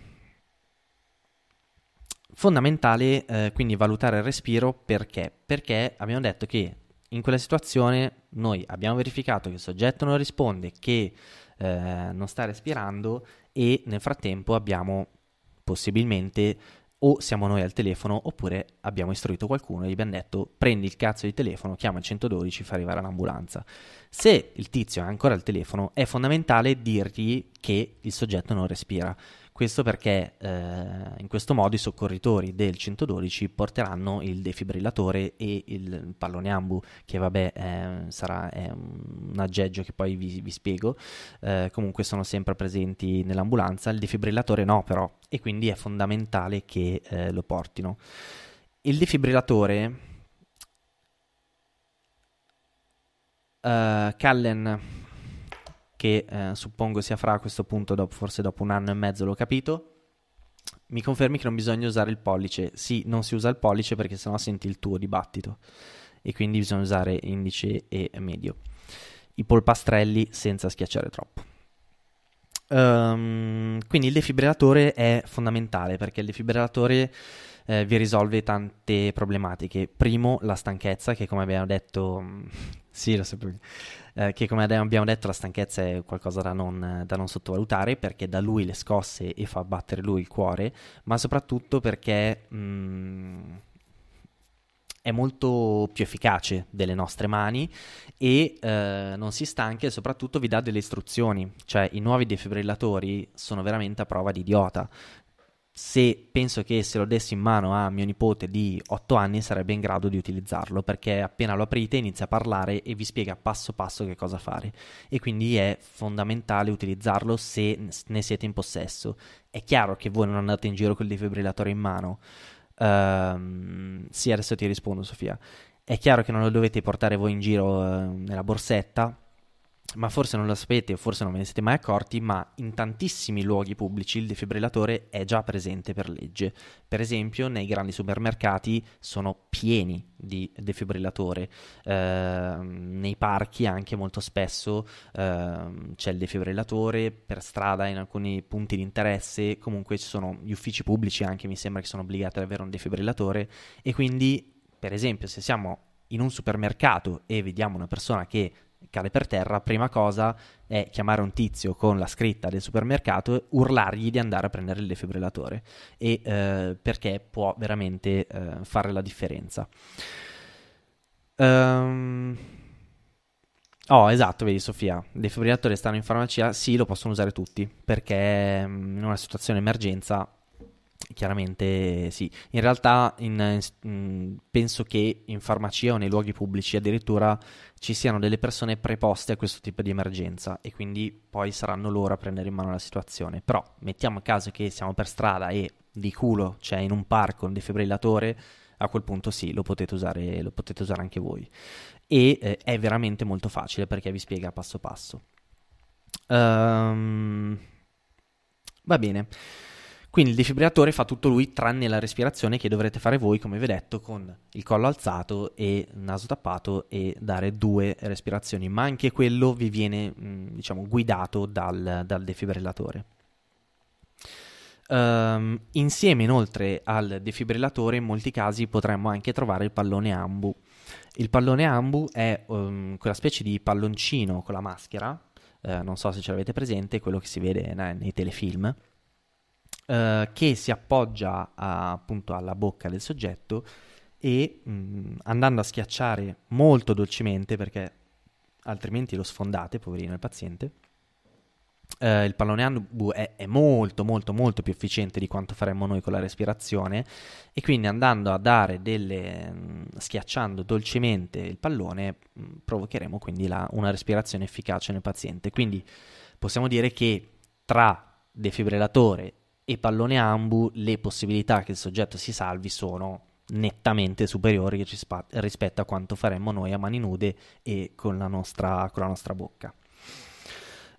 Fondamentale eh, quindi valutare il respiro perché? Perché abbiamo detto che in quella situazione noi abbiamo verificato che il soggetto non risponde, che eh, non sta respirando e nel frattempo abbiamo possibilmente o siamo noi al telefono oppure abbiamo istruito qualcuno e gli abbiamo detto prendi il cazzo di telefono, chiama il 112, fa arrivare l'ambulanza. Se il tizio è ancora al telefono è fondamentale dirgli che il soggetto non respira. Questo perché eh, in questo modo i soccorritori del 112 porteranno il defibrillatore e il pallone ambu, che vabbè eh, sarà eh, un aggeggio che poi vi, vi spiego. Eh, comunque sono sempre presenti nell'ambulanza, il defibrillatore no però, e quindi è fondamentale che eh, lo portino. Il defibrillatore... Uh, Callen che eh, suppongo sia fra a questo punto, dopo, forse dopo un anno e mezzo l'ho capito. Mi confermi che non bisogna usare il pollice? Sì, non si usa il pollice perché sennò senti il tuo dibattito e quindi bisogna usare indice e medio. I polpastrelli senza schiacciare troppo. Um, quindi il defibrillatore è fondamentale perché il defibrillatore eh, vi risolve tante problematiche. Primo, la stanchezza, che come abbiamo detto... Mm, sì, lo sapevo. Eh, che come abbiamo detto la stanchezza è qualcosa da non, da non sottovalutare perché da lui le scosse e fa battere lui il cuore, ma soprattutto perché... Mh, mm, è molto più efficace delle nostre mani e eh, non si stanca e soprattutto vi dà delle istruzioni, cioè i nuovi defibrillatori sono veramente a prova di idiota, se penso che se lo dessi in mano a mio nipote di 8 anni sarebbe in grado di utilizzarlo perché appena lo aprite inizia a parlare e vi spiega passo passo che cosa fare e quindi è fondamentale utilizzarlo se ne siete in possesso. È chiaro che voi non andate in giro con il defibrillatore in mano. Um, sì, adesso ti rispondo Sofia. È chiaro che non lo dovete portare voi in giro uh, nella borsetta ma forse non lo sapete o forse non ve ne siete mai accorti, ma in tantissimi luoghi pubblici il defibrillatore è già presente per legge. Per esempio nei grandi supermercati sono pieni di defibrillatore, eh, nei parchi anche molto spesso eh, c'è il defibrillatore, per strada in alcuni punti di interesse, comunque ci sono gli uffici pubblici anche mi sembra che sono obbligati ad avere un defibrillatore e quindi per esempio se siamo in un supermercato e vediamo una persona che cade per terra, prima cosa è chiamare un tizio con la scritta del supermercato e urlargli di andare a prendere il defibrillatore, e, eh, perché può veramente eh, fare la differenza. Um... Oh, esatto, vedi Sofia, i defibrillatore stanno in farmacia, sì, lo possono usare tutti, perché mm, in una situazione di emergenza Chiaramente sì, in realtà in, in, penso che in farmacia o nei luoghi pubblici addirittura ci siano delle persone preposte a questo tipo di emergenza e quindi poi saranno loro a prendere in mano la situazione. Però mettiamo a caso che siamo per strada e di culo c'è cioè in un parco un defibrillatore, a quel punto sì, lo potete usare, lo potete usare anche voi. E eh, è veramente molto facile perché vi spiega passo passo. Um, va bene. Quindi il defibrillatore fa tutto lui tranne la respirazione che dovrete fare voi, come vi ho detto, con il collo alzato e il naso tappato e dare due respirazioni, ma anche quello vi viene mm, diciamo, guidato dal, dal defibrillatore. Um, insieme inoltre al defibrillatore in molti casi potremmo anche trovare il pallone ambu. Il pallone ambu è um, quella specie di palloncino con la maschera, uh, non so se ce l'avete presente, quello che si vede nei, nei telefilm eh, che si appoggia a, appunto alla bocca del soggetto e mh, mm, andando a schiacciare molto dolcemente perché altrimenti lo sfondate, poverino il paziente. Uh, il pallone ambu è, è, molto molto molto più efficiente di quanto faremmo noi con la respirazione e quindi andando a dare delle mh, mm, schiacciando dolcemente il pallone mh, mm, provocheremo quindi la, una respirazione efficace nel paziente quindi possiamo dire che tra defibrillatore e pallone ambu, le possibilità che il soggetto si salvi sono nettamente superiori rispetto a quanto faremmo noi a mani nude e con la nostra, con la nostra bocca.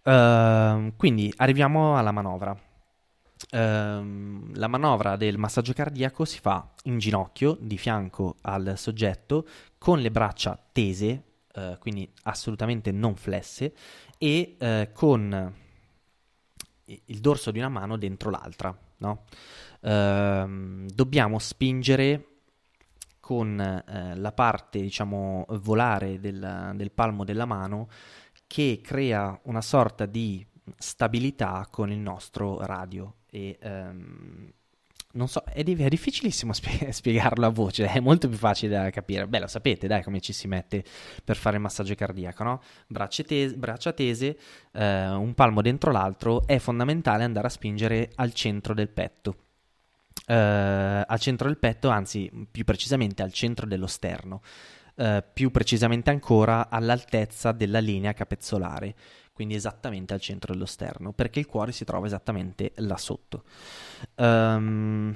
Uh, quindi arriviamo alla manovra. Uh, la manovra del massaggio cardiaco si fa in ginocchio di fianco al soggetto con le braccia tese, uh, quindi assolutamente non flesse, e eh, con il dorso di una mano dentro l'altra, no? ehm, dobbiamo spingere con eh, la parte, diciamo, volare del, del palmo della mano che crea una sorta di stabilità con il nostro radio e ehm, non so, è, è difficilissimo spie- spiegarlo a voce, è molto più facile da capire. Beh, lo sapete, dai, come ci si mette per fare il massaggio cardiaco, no? Te- braccia tese, eh, un palmo dentro l'altro, è fondamentale andare a spingere al centro del petto. Eh, al centro del petto, anzi, più precisamente al centro dello sterno. Eh, più precisamente ancora all'altezza della linea capezzolare quindi esattamente al centro dello sterno, perché il cuore si trova esattamente là sotto. Um,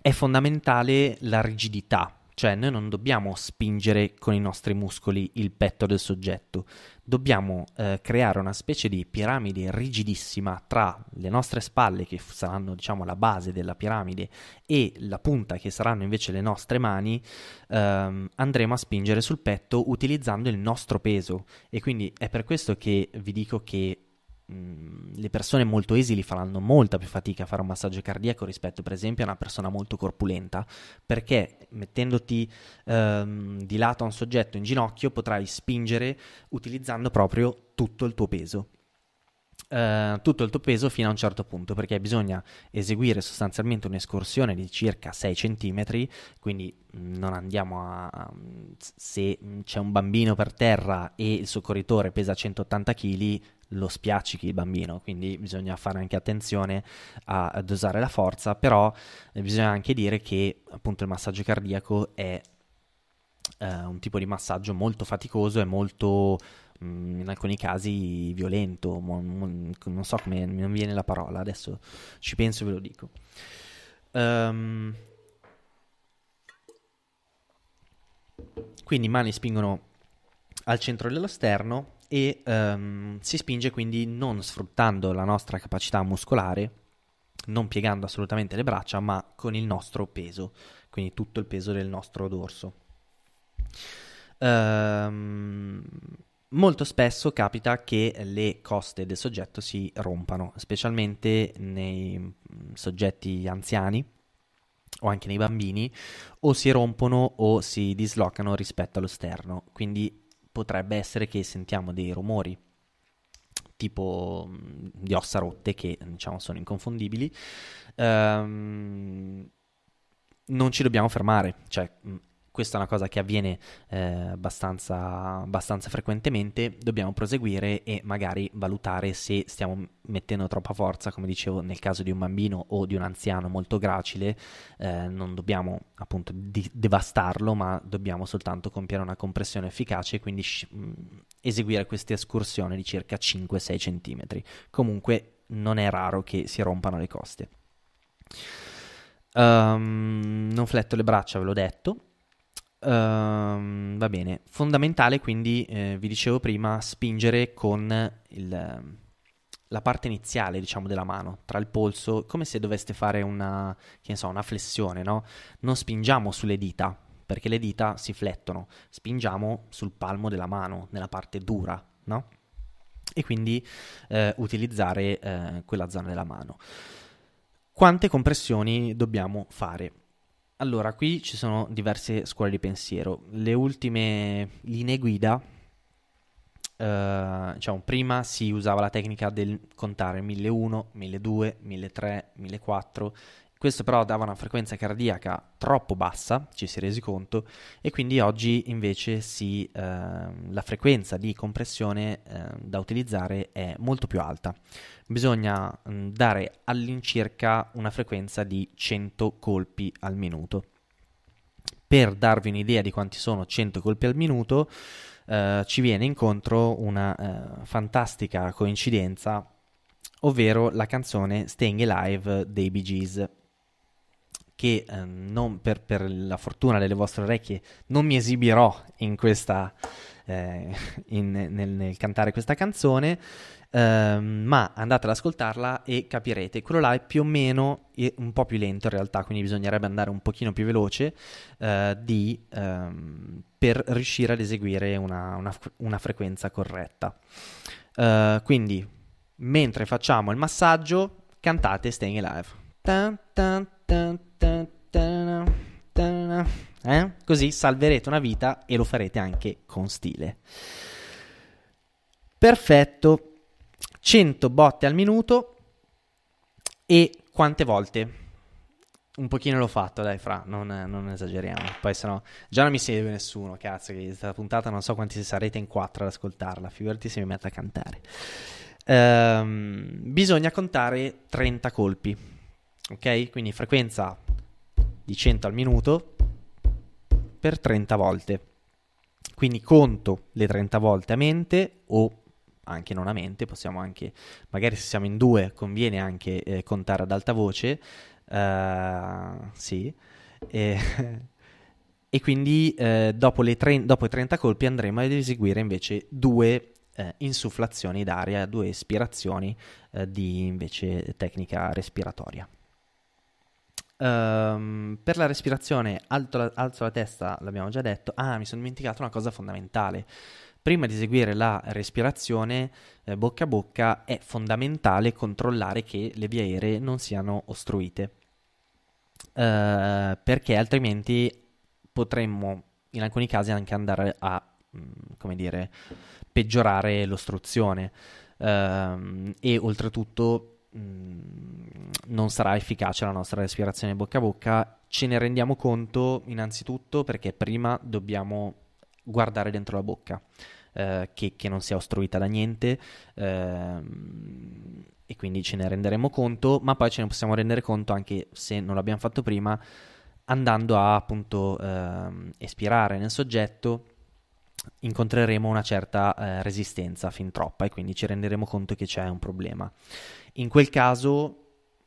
è fondamentale la rigidità cioè noi non dobbiamo spingere con i nostri muscoli il petto del soggetto, dobbiamo eh, creare una specie di piramide rigidissima tra le nostre spalle che saranno diciamo la base della piramide e la punta che saranno invece le nostre mani, ehm, andremo a spingere sul petto utilizzando il nostro peso e quindi è per questo che vi dico che Mm, le persone molto esili faranno molta più fatica a fare un massaggio cardiaco rispetto per esempio a una persona molto corpulenta, perché mettendoti ehm, di lato a un soggetto in ginocchio potrai spingere utilizzando proprio tutto il tuo peso. Uh, tutto il tuo peso fino a un certo punto perché bisogna eseguire sostanzialmente un'escursione di circa 6 cm quindi mm, non andiamo a se c'è un bambino per terra e il soccorritore pesa 180 kg lo spiaccichi il bambino, quindi bisogna fare anche attenzione a, a dosare la forza, però eh, bisogna anche dire che appunto il massaggio cardiaco è eh, un tipo di massaggio molto faticoso e molto mm, in alcuni casi violento, non so come non viene la parola, adesso ci penso e ve lo dico. Um, quindi mani spingono al centro dello sterno e um, si spinge quindi non sfruttando la nostra capacità muscolare, non piegando assolutamente le braccia, ma con il nostro peso, quindi tutto il peso del nostro dorso. Um, molto spesso capita che le coste del soggetto si rompano, specialmente nei mm, soggetti anziani o anche nei bambini, o si rompono o si dislocano rispetto allo sterno. Quindi potrebbe essere che sentiamo dei rumori tipo mm, di ossa rotte che diciamo sono inconfondibili. Ehm, non ci dobbiamo fermare, cioè mm, questa è una cosa che avviene eh, abbastanza, abbastanza frequentemente, dobbiamo proseguire e magari valutare se stiamo mettendo troppa forza, come dicevo nel caso di un bambino o di un anziano molto gracile, eh, non dobbiamo appunto di- devastarlo, ma dobbiamo soltanto compiere una compressione efficace e quindi sci- mm, eseguire questa escursione di circa 5-6 cm. Comunque non è raro che si rompano le coste. Um, non fletto le braccia, ve l'ho detto. Um, va bene, fondamentale quindi, eh, vi dicevo prima, spingere con il, la parte iniziale, diciamo, della mano, tra il polso, come se doveste fare una, so, una flessione, no? Non spingiamo sulle dita, perché le dita si flettono, spingiamo sul palmo della mano, nella parte dura, no? E quindi eh, utilizzare eh, quella zona della mano. Quante compressioni dobbiamo fare? Allora, qui ci sono diverse scuole di pensiero. Le ultime linee guida, eh, diciamo, prima si usava la tecnica del contare 1001, 1002, 1003, 1004 questo però dava una frequenza cardiaca troppo bassa, ci si è resi conto, e quindi oggi invece si, eh, la frequenza di compressione eh, da utilizzare è molto più alta. Bisogna mh, dare all'incirca una frequenza di 100 colpi al minuto. Per darvi un'idea di quanti sono 100 colpi al minuto, eh, ci viene incontro una eh, fantastica coincidenza ovvero la canzone Staying Alive dei Bee Gees che ehm, per, per, la fortuna delle vostre orecchie non mi esibirò questa, eh, in, nel, nel, cantare questa canzone, ehm, ma andate ad ascoltarla e capirete. Quello là è più o meno un po' più lento in realtà, quindi bisognerebbe andare un pochino più veloce eh, di, ehm, per riuscire ad eseguire una, una, una frequenza corretta. Uh, quindi, mentre facciamo il massaggio, cantate Staying Alive. Dun, dun, dun. Eh? Così salverete una vita e lo farete anche con stile. Perfetto. 100 botte al minuto e quante volte? Un pochino l'ho fatto, dai, fra, non, non esageriamo. Poi se no, già non mi segue nessuno, cazzo, che questa puntata non so quanti sarete in quattro ad ascoltarla, figurati se mi metto a cantare. Ehm, bisogna contare 30 colpi, ok? Quindi frequenza di 100 al minuto, per 30 volte. Quindi conto le 30 volte a mente o anche non a mente, possiamo anche, magari se siamo in due conviene anche eh, contare ad alta voce, uh, sì, e, e quindi eh, dopo, tre, dopo, i 30 colpi andremo ad eseguire invece due eh, insufflazioni d'aria, due espirazioni eh, di invece, tecnica respiratoria. Um, per la respirazione alto la, alzo la testa, l'abbiamo già detto. Ah, mi sono dimenticato una cosa fondamentale. Prima di eseguire la respirazione eh, bocca a bocca è fondamentale controllare che le vie aeree non siano ostruite. Uh, perché altrimenti potremmo in alcuni casi anche andare a mm, come dire peggiorare l'ostruzione uh, e oltretutto mh, mm, non sarà efficace la nostra respirazione bocca a bocca. Ce ne rendiamo conto innanzitutto perché prima dobbiamo guardare dentro la bocca, eh, che, che, non sia ostruita da niente, eh, e quindi ce ne renderemo conto, ma poi ce ne possiamo rendere conto anche se non l'abbiamo fatto prima, andando a appunto eh, espirare nel soggetto incontreremo una certa eh, resistenza fin troppa e quindi ci renderemo conto che c'è un problema. In quel caso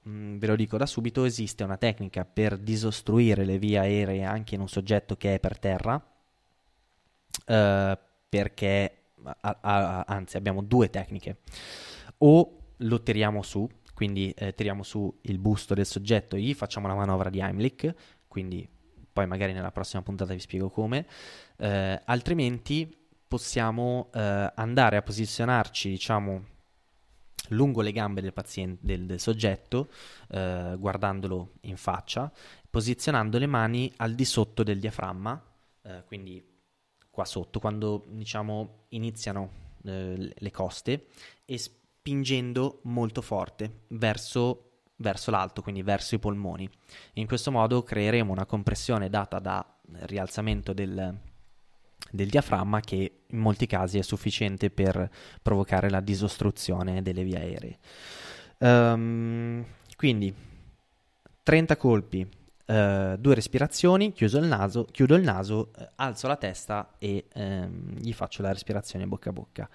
mh, mm, ve lo dico da subito, esiste una tecnica per disostruire le vie aeree anche in un soggetto che è per terra, eh, perché a, a, anzi abbiamo due tecniche, o lo tiriamo su, quindi eh, tiriamo su il busto del soggetto, gli facciamo la manovra di Heimlich, quindi poi magari nella prossima puntata vi spiego come, eh, altrimenti possiamo eh, andare a posizionarci, diciamo, lungo le gambe del, paziente, del, del soggetto, eh, guardandolo in faccia, posizionando le mani al di sotto del diaframma, eh, quindi qua sotto, quando diciamo iniziano eh, le coste, e spingendo molto forte verso, verso l'alto, quindi verso i polmoni. In questo modo creeremo una compressione data dal rialzamento del, del diaframma che in molti casi è sufficiente per provocare la disostruzione delle vie aeree. Um, quindi 30 colpi, uh, due respirazioni, chiuso il naso, chiudo il naso, eh, alzo la testa e um, gli faccio la respirazione bocca a bocca.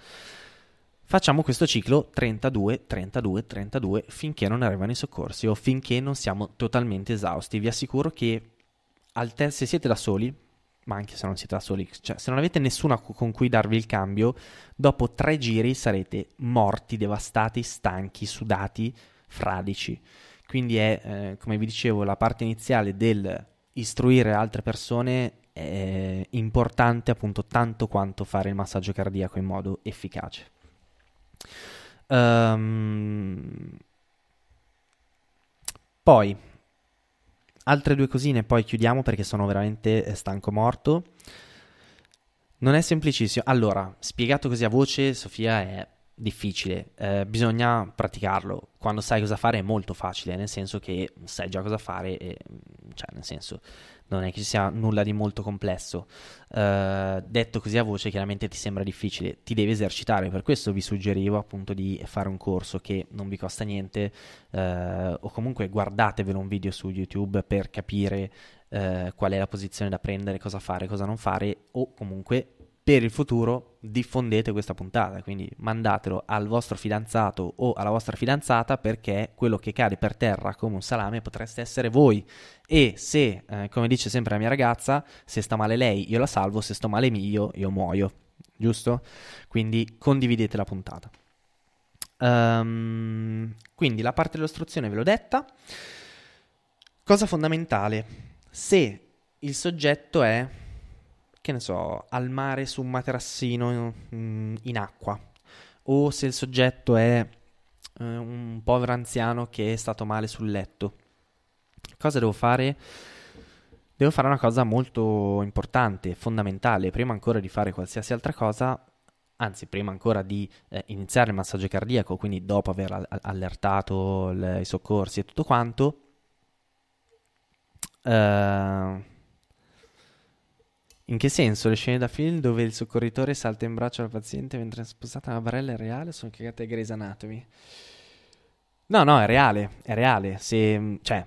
Facciamo questo ciclo 32, 32, 32 finché non arrivano i soccorsi o finché non siamo totalmente esausti. Vi assicuro che te- se siete da soli ma anche se non siete da soli, cioè se non avete nessuno con cui darvi il cambio, dopo tre giri sarete morti, devastati, stanchi, sudati, fradici. Quindi è, eh, come vi dicevo, la parte iniziale del istruire altre persone è importante appunto tanto quanto fare il massaggio cardiaco in modo efficace. Um, poi Altre due cosine, poi chiudiamo perché sono veramente eh, stanco morto. Non è semplicissimo. Allora, spiegato così a voce, Sofia, è difficile. Eh, bisogna praticarlo. Quando sai cosa fare è molto facile, nel senso che sai già cosa fare, e, cioè, nel senso, non è che ci sia nulla di molto complesso. Uh, detto così a voce, chiaramente ti sembra difficile, ti devi esercitare, per questo vi suggerivo appunto di fare un corso che non vi costa niente, uh, o comunque guardatevelo un video su YouTube per capire uh, qual è la posizione da prendere, cosa fare, cosa non fare, o comunque per il futuro diffondete questa puntata, quindi mandatelo al vostro fidanzato o alla vostra fidanzata perché quello che cade per terra come un salame potreste essere voi e se, eh, come dice sempre la mia ragazza, se sta male lei io la salvo, se sto male io, io muoio, giusto? Quindi condividete la puntata. Um, quindi la parte dell'ostruzione ve l'ho detta. Cosa fondamentale, se il soggetto è che ne so, al mare su un materassino in, mm, in acqua, o se il soggetto è eh, un povero anziano che è stato male sul letto. Cosa devo fare? Devo fare una cosa molto importante, fondamentale, prima ancora di fare qualsiasi altra cosa, anzi prima ancora di eh, iniziare il massaggio cardiaco, quindi dopo aver allertato le, i soccorsi e tutto quanto, eh, in che senso le scene da film dove il soccorritore salta in braccio al paziente mentre è spostata una barella reale sono cagate a Grey's Anatomy? No, no, è reale, è reale, se, cioè,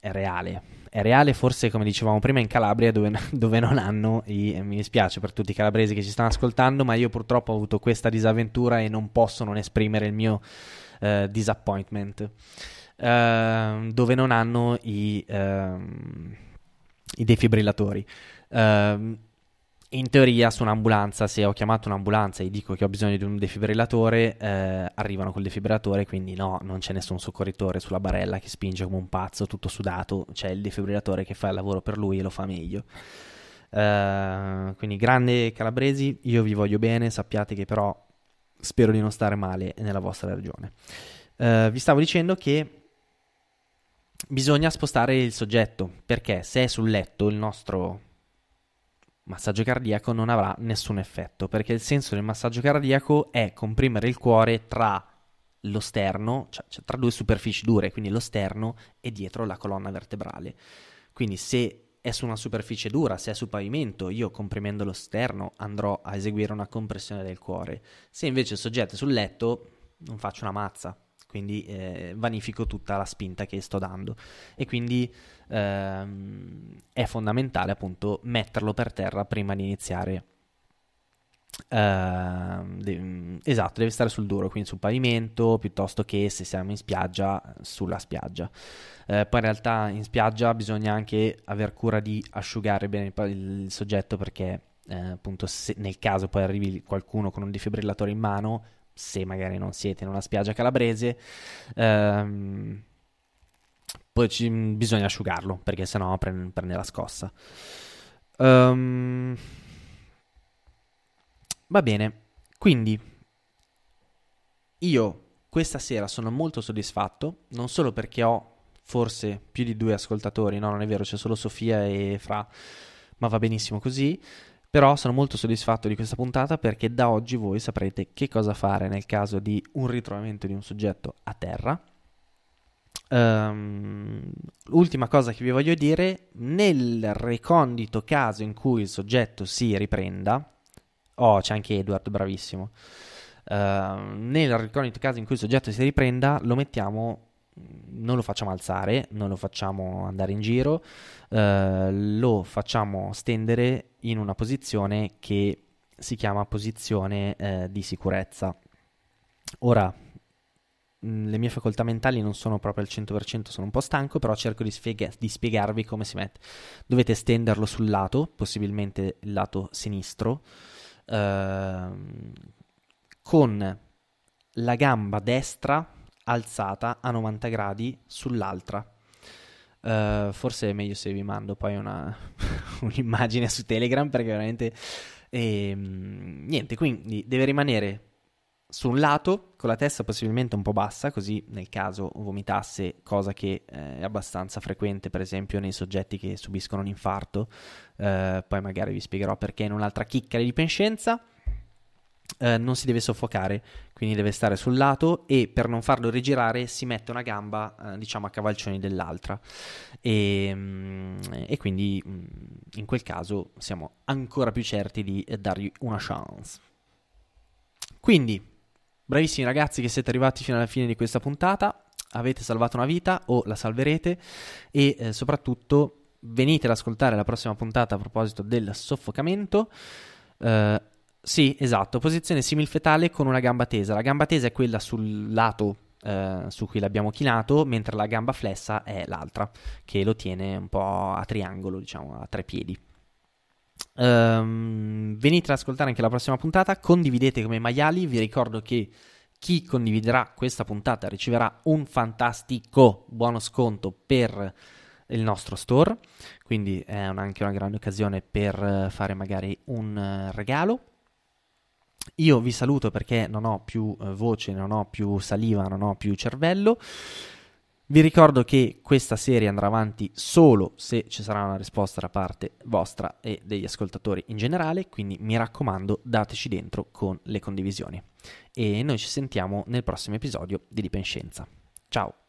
è reale. È reale forse, come dicevamo prima, in Calabria dove, dove non hanno, i, mi dispiace per tutti i calabresi che ci stanno ascoltando, ma io purtroppo ho avuto questa disavventura e non posso non esprimere il mio uh, disappointment, uh, dove non hanno i... Uh, i defibrillatori. Um, in teoria su un'ambulanza, se ho chiamato un'ambulanza e dico che ho bisogno di un defibrillatore, eh, arrivano col defibrillatore, quindi no, non c'è nessun soccorritore sulla barella che spinge come un pazzo, tutto sudato, c'è il defibrillatore che fa il lavoro per lui e lo fa meglio. Uh, quindi grande Calabresi, io vi voglio bene, sappiate che però spero di non stare male nella vostra regione. Uh, eh, vi stavo dicendo che bisogna spostare il soggetto, perché se è sul letto il nostro massaggio cardiaco non avrà nessun effetto, perché il senso del massaggio cardiaco è comprimere il cuore tra lo sterno, cioè, cioè tra due superfici dure, quindi lo sterno e dietro la colonna vertebrale. Quindi se è su una superficie dura, se è su pavimento, io comprimendo lo sterno andrò a eseguire una compressione del cuore. Se invece il soggetto è sul letto, non faccio una mazza, quindi eh, vanifico tutta la spinta che sto dando e quindi ehm, è fondamentale appunto metterlo per terra prima di iniziare Uh, de- esatto, deve stare sul duro, quindi sul pavimento piuttosto che se siamo in spiaggia, sulla spiaggia. Uh, poi in realtà in spiaggia bisogna anche aver cura di asciugare bene il, il soggetto perché uh, appunto se nel caso poi arrivi qualcuno con un defibrillatore in mano se magari non siete in una spiaggia calabrese. Ehm, poi ci, bisogna asciugarlo perché sennò prende, prende la scossa. Um, va bene, quindi io questa sera sono molto soddisfatto, non solo perché ho forse più di due ascoltatori, no non è vero, c'è solo Sofia e Fra, ma va benissimo così, però sono molto soddisfatto di questa puntata perché da oggi voi saprete che cosa fare nel caso di un ritrovamento di un soggetto a terra. Um, ehm, ultima cosa che vi voglio dire, nel recondito caso in cui il soggetto si riprenda, oh c'è anche Edward, bravissimo, uh, nel recondito caso in cui il soggetto si riprenda lo mettiamo non lo facciamo alzare, non lo facciamo andare in giro, eh, lo facciamo stendere in una posizione che si chiama posizione eh, di sicurezza. Ora, mm, le mie facoltà mentali non sono proprio al 100%, sono un po' stanco, però cerco di, spiega- di, spiegarvi come si mette. Dovete stenderlo sul lato, possibilmente il lato sinistro, eh, con la gamba destra alzata a 90 gradi sull'altra. Uh, forse è meglio se vi mando poi una, un'immagine su Telegram perché veramente... Eh, niente, quindi deve rimanere su un lato con la testa possibilmente un po' bassa, così nel caso vomitasse, cosa che eh, è abbastanza frequente per esempio nei soggetti che subiscono un infarto, eh, poi magari vi spiegherò perché in un'altra chicca di pencenza. Eh, non si deve soffocare, quindi deve stare sul lato e per non farlo rigirare si mette una gamba eh, diciamo a cavalcioni dell'altra e, ehm, e, quindi mm, in quel caso siamo ancora più certi di eh, dargli una chance. Quindi, bravissimi ragazzi che siete arrivati fino alla fine di questa puntata, avete salvato una vita o la salverete e eh, soprattutto venite ad ascoltare la prossima puntata a proposito del soffocamento. Uh, sì, esatto, posizione similfetale con una gamba tesa. La gamba tesa è quella sul lato eh, su cui l'abbiamo chinato, mentre la gamba flessa è l'altra, che lo tiene un po' a triangolo, diciamo, a tre piedi. Um, venite ad ascoltare anche la prossima puntata, condividete come maiali, vi ricordo che chi condividerà questa puntata riceverà un fantastico buono sconto per il nostro store, quindi è un, anche una grande occasione per eh, fare magari un eh, regalo io vi saluto perché non ho più eh, voce, non ho più saliva, non ho più cervello. Vi ricordo che questa serie andrà avanti solo se ci sarà una risposta da parte vostra e degli ascoltatori in generale, quindi mi raccomando dateci dentro con le condivisioni. E noi ci sentiamo nel prossimo episodio di Dipenscienza. Ciao!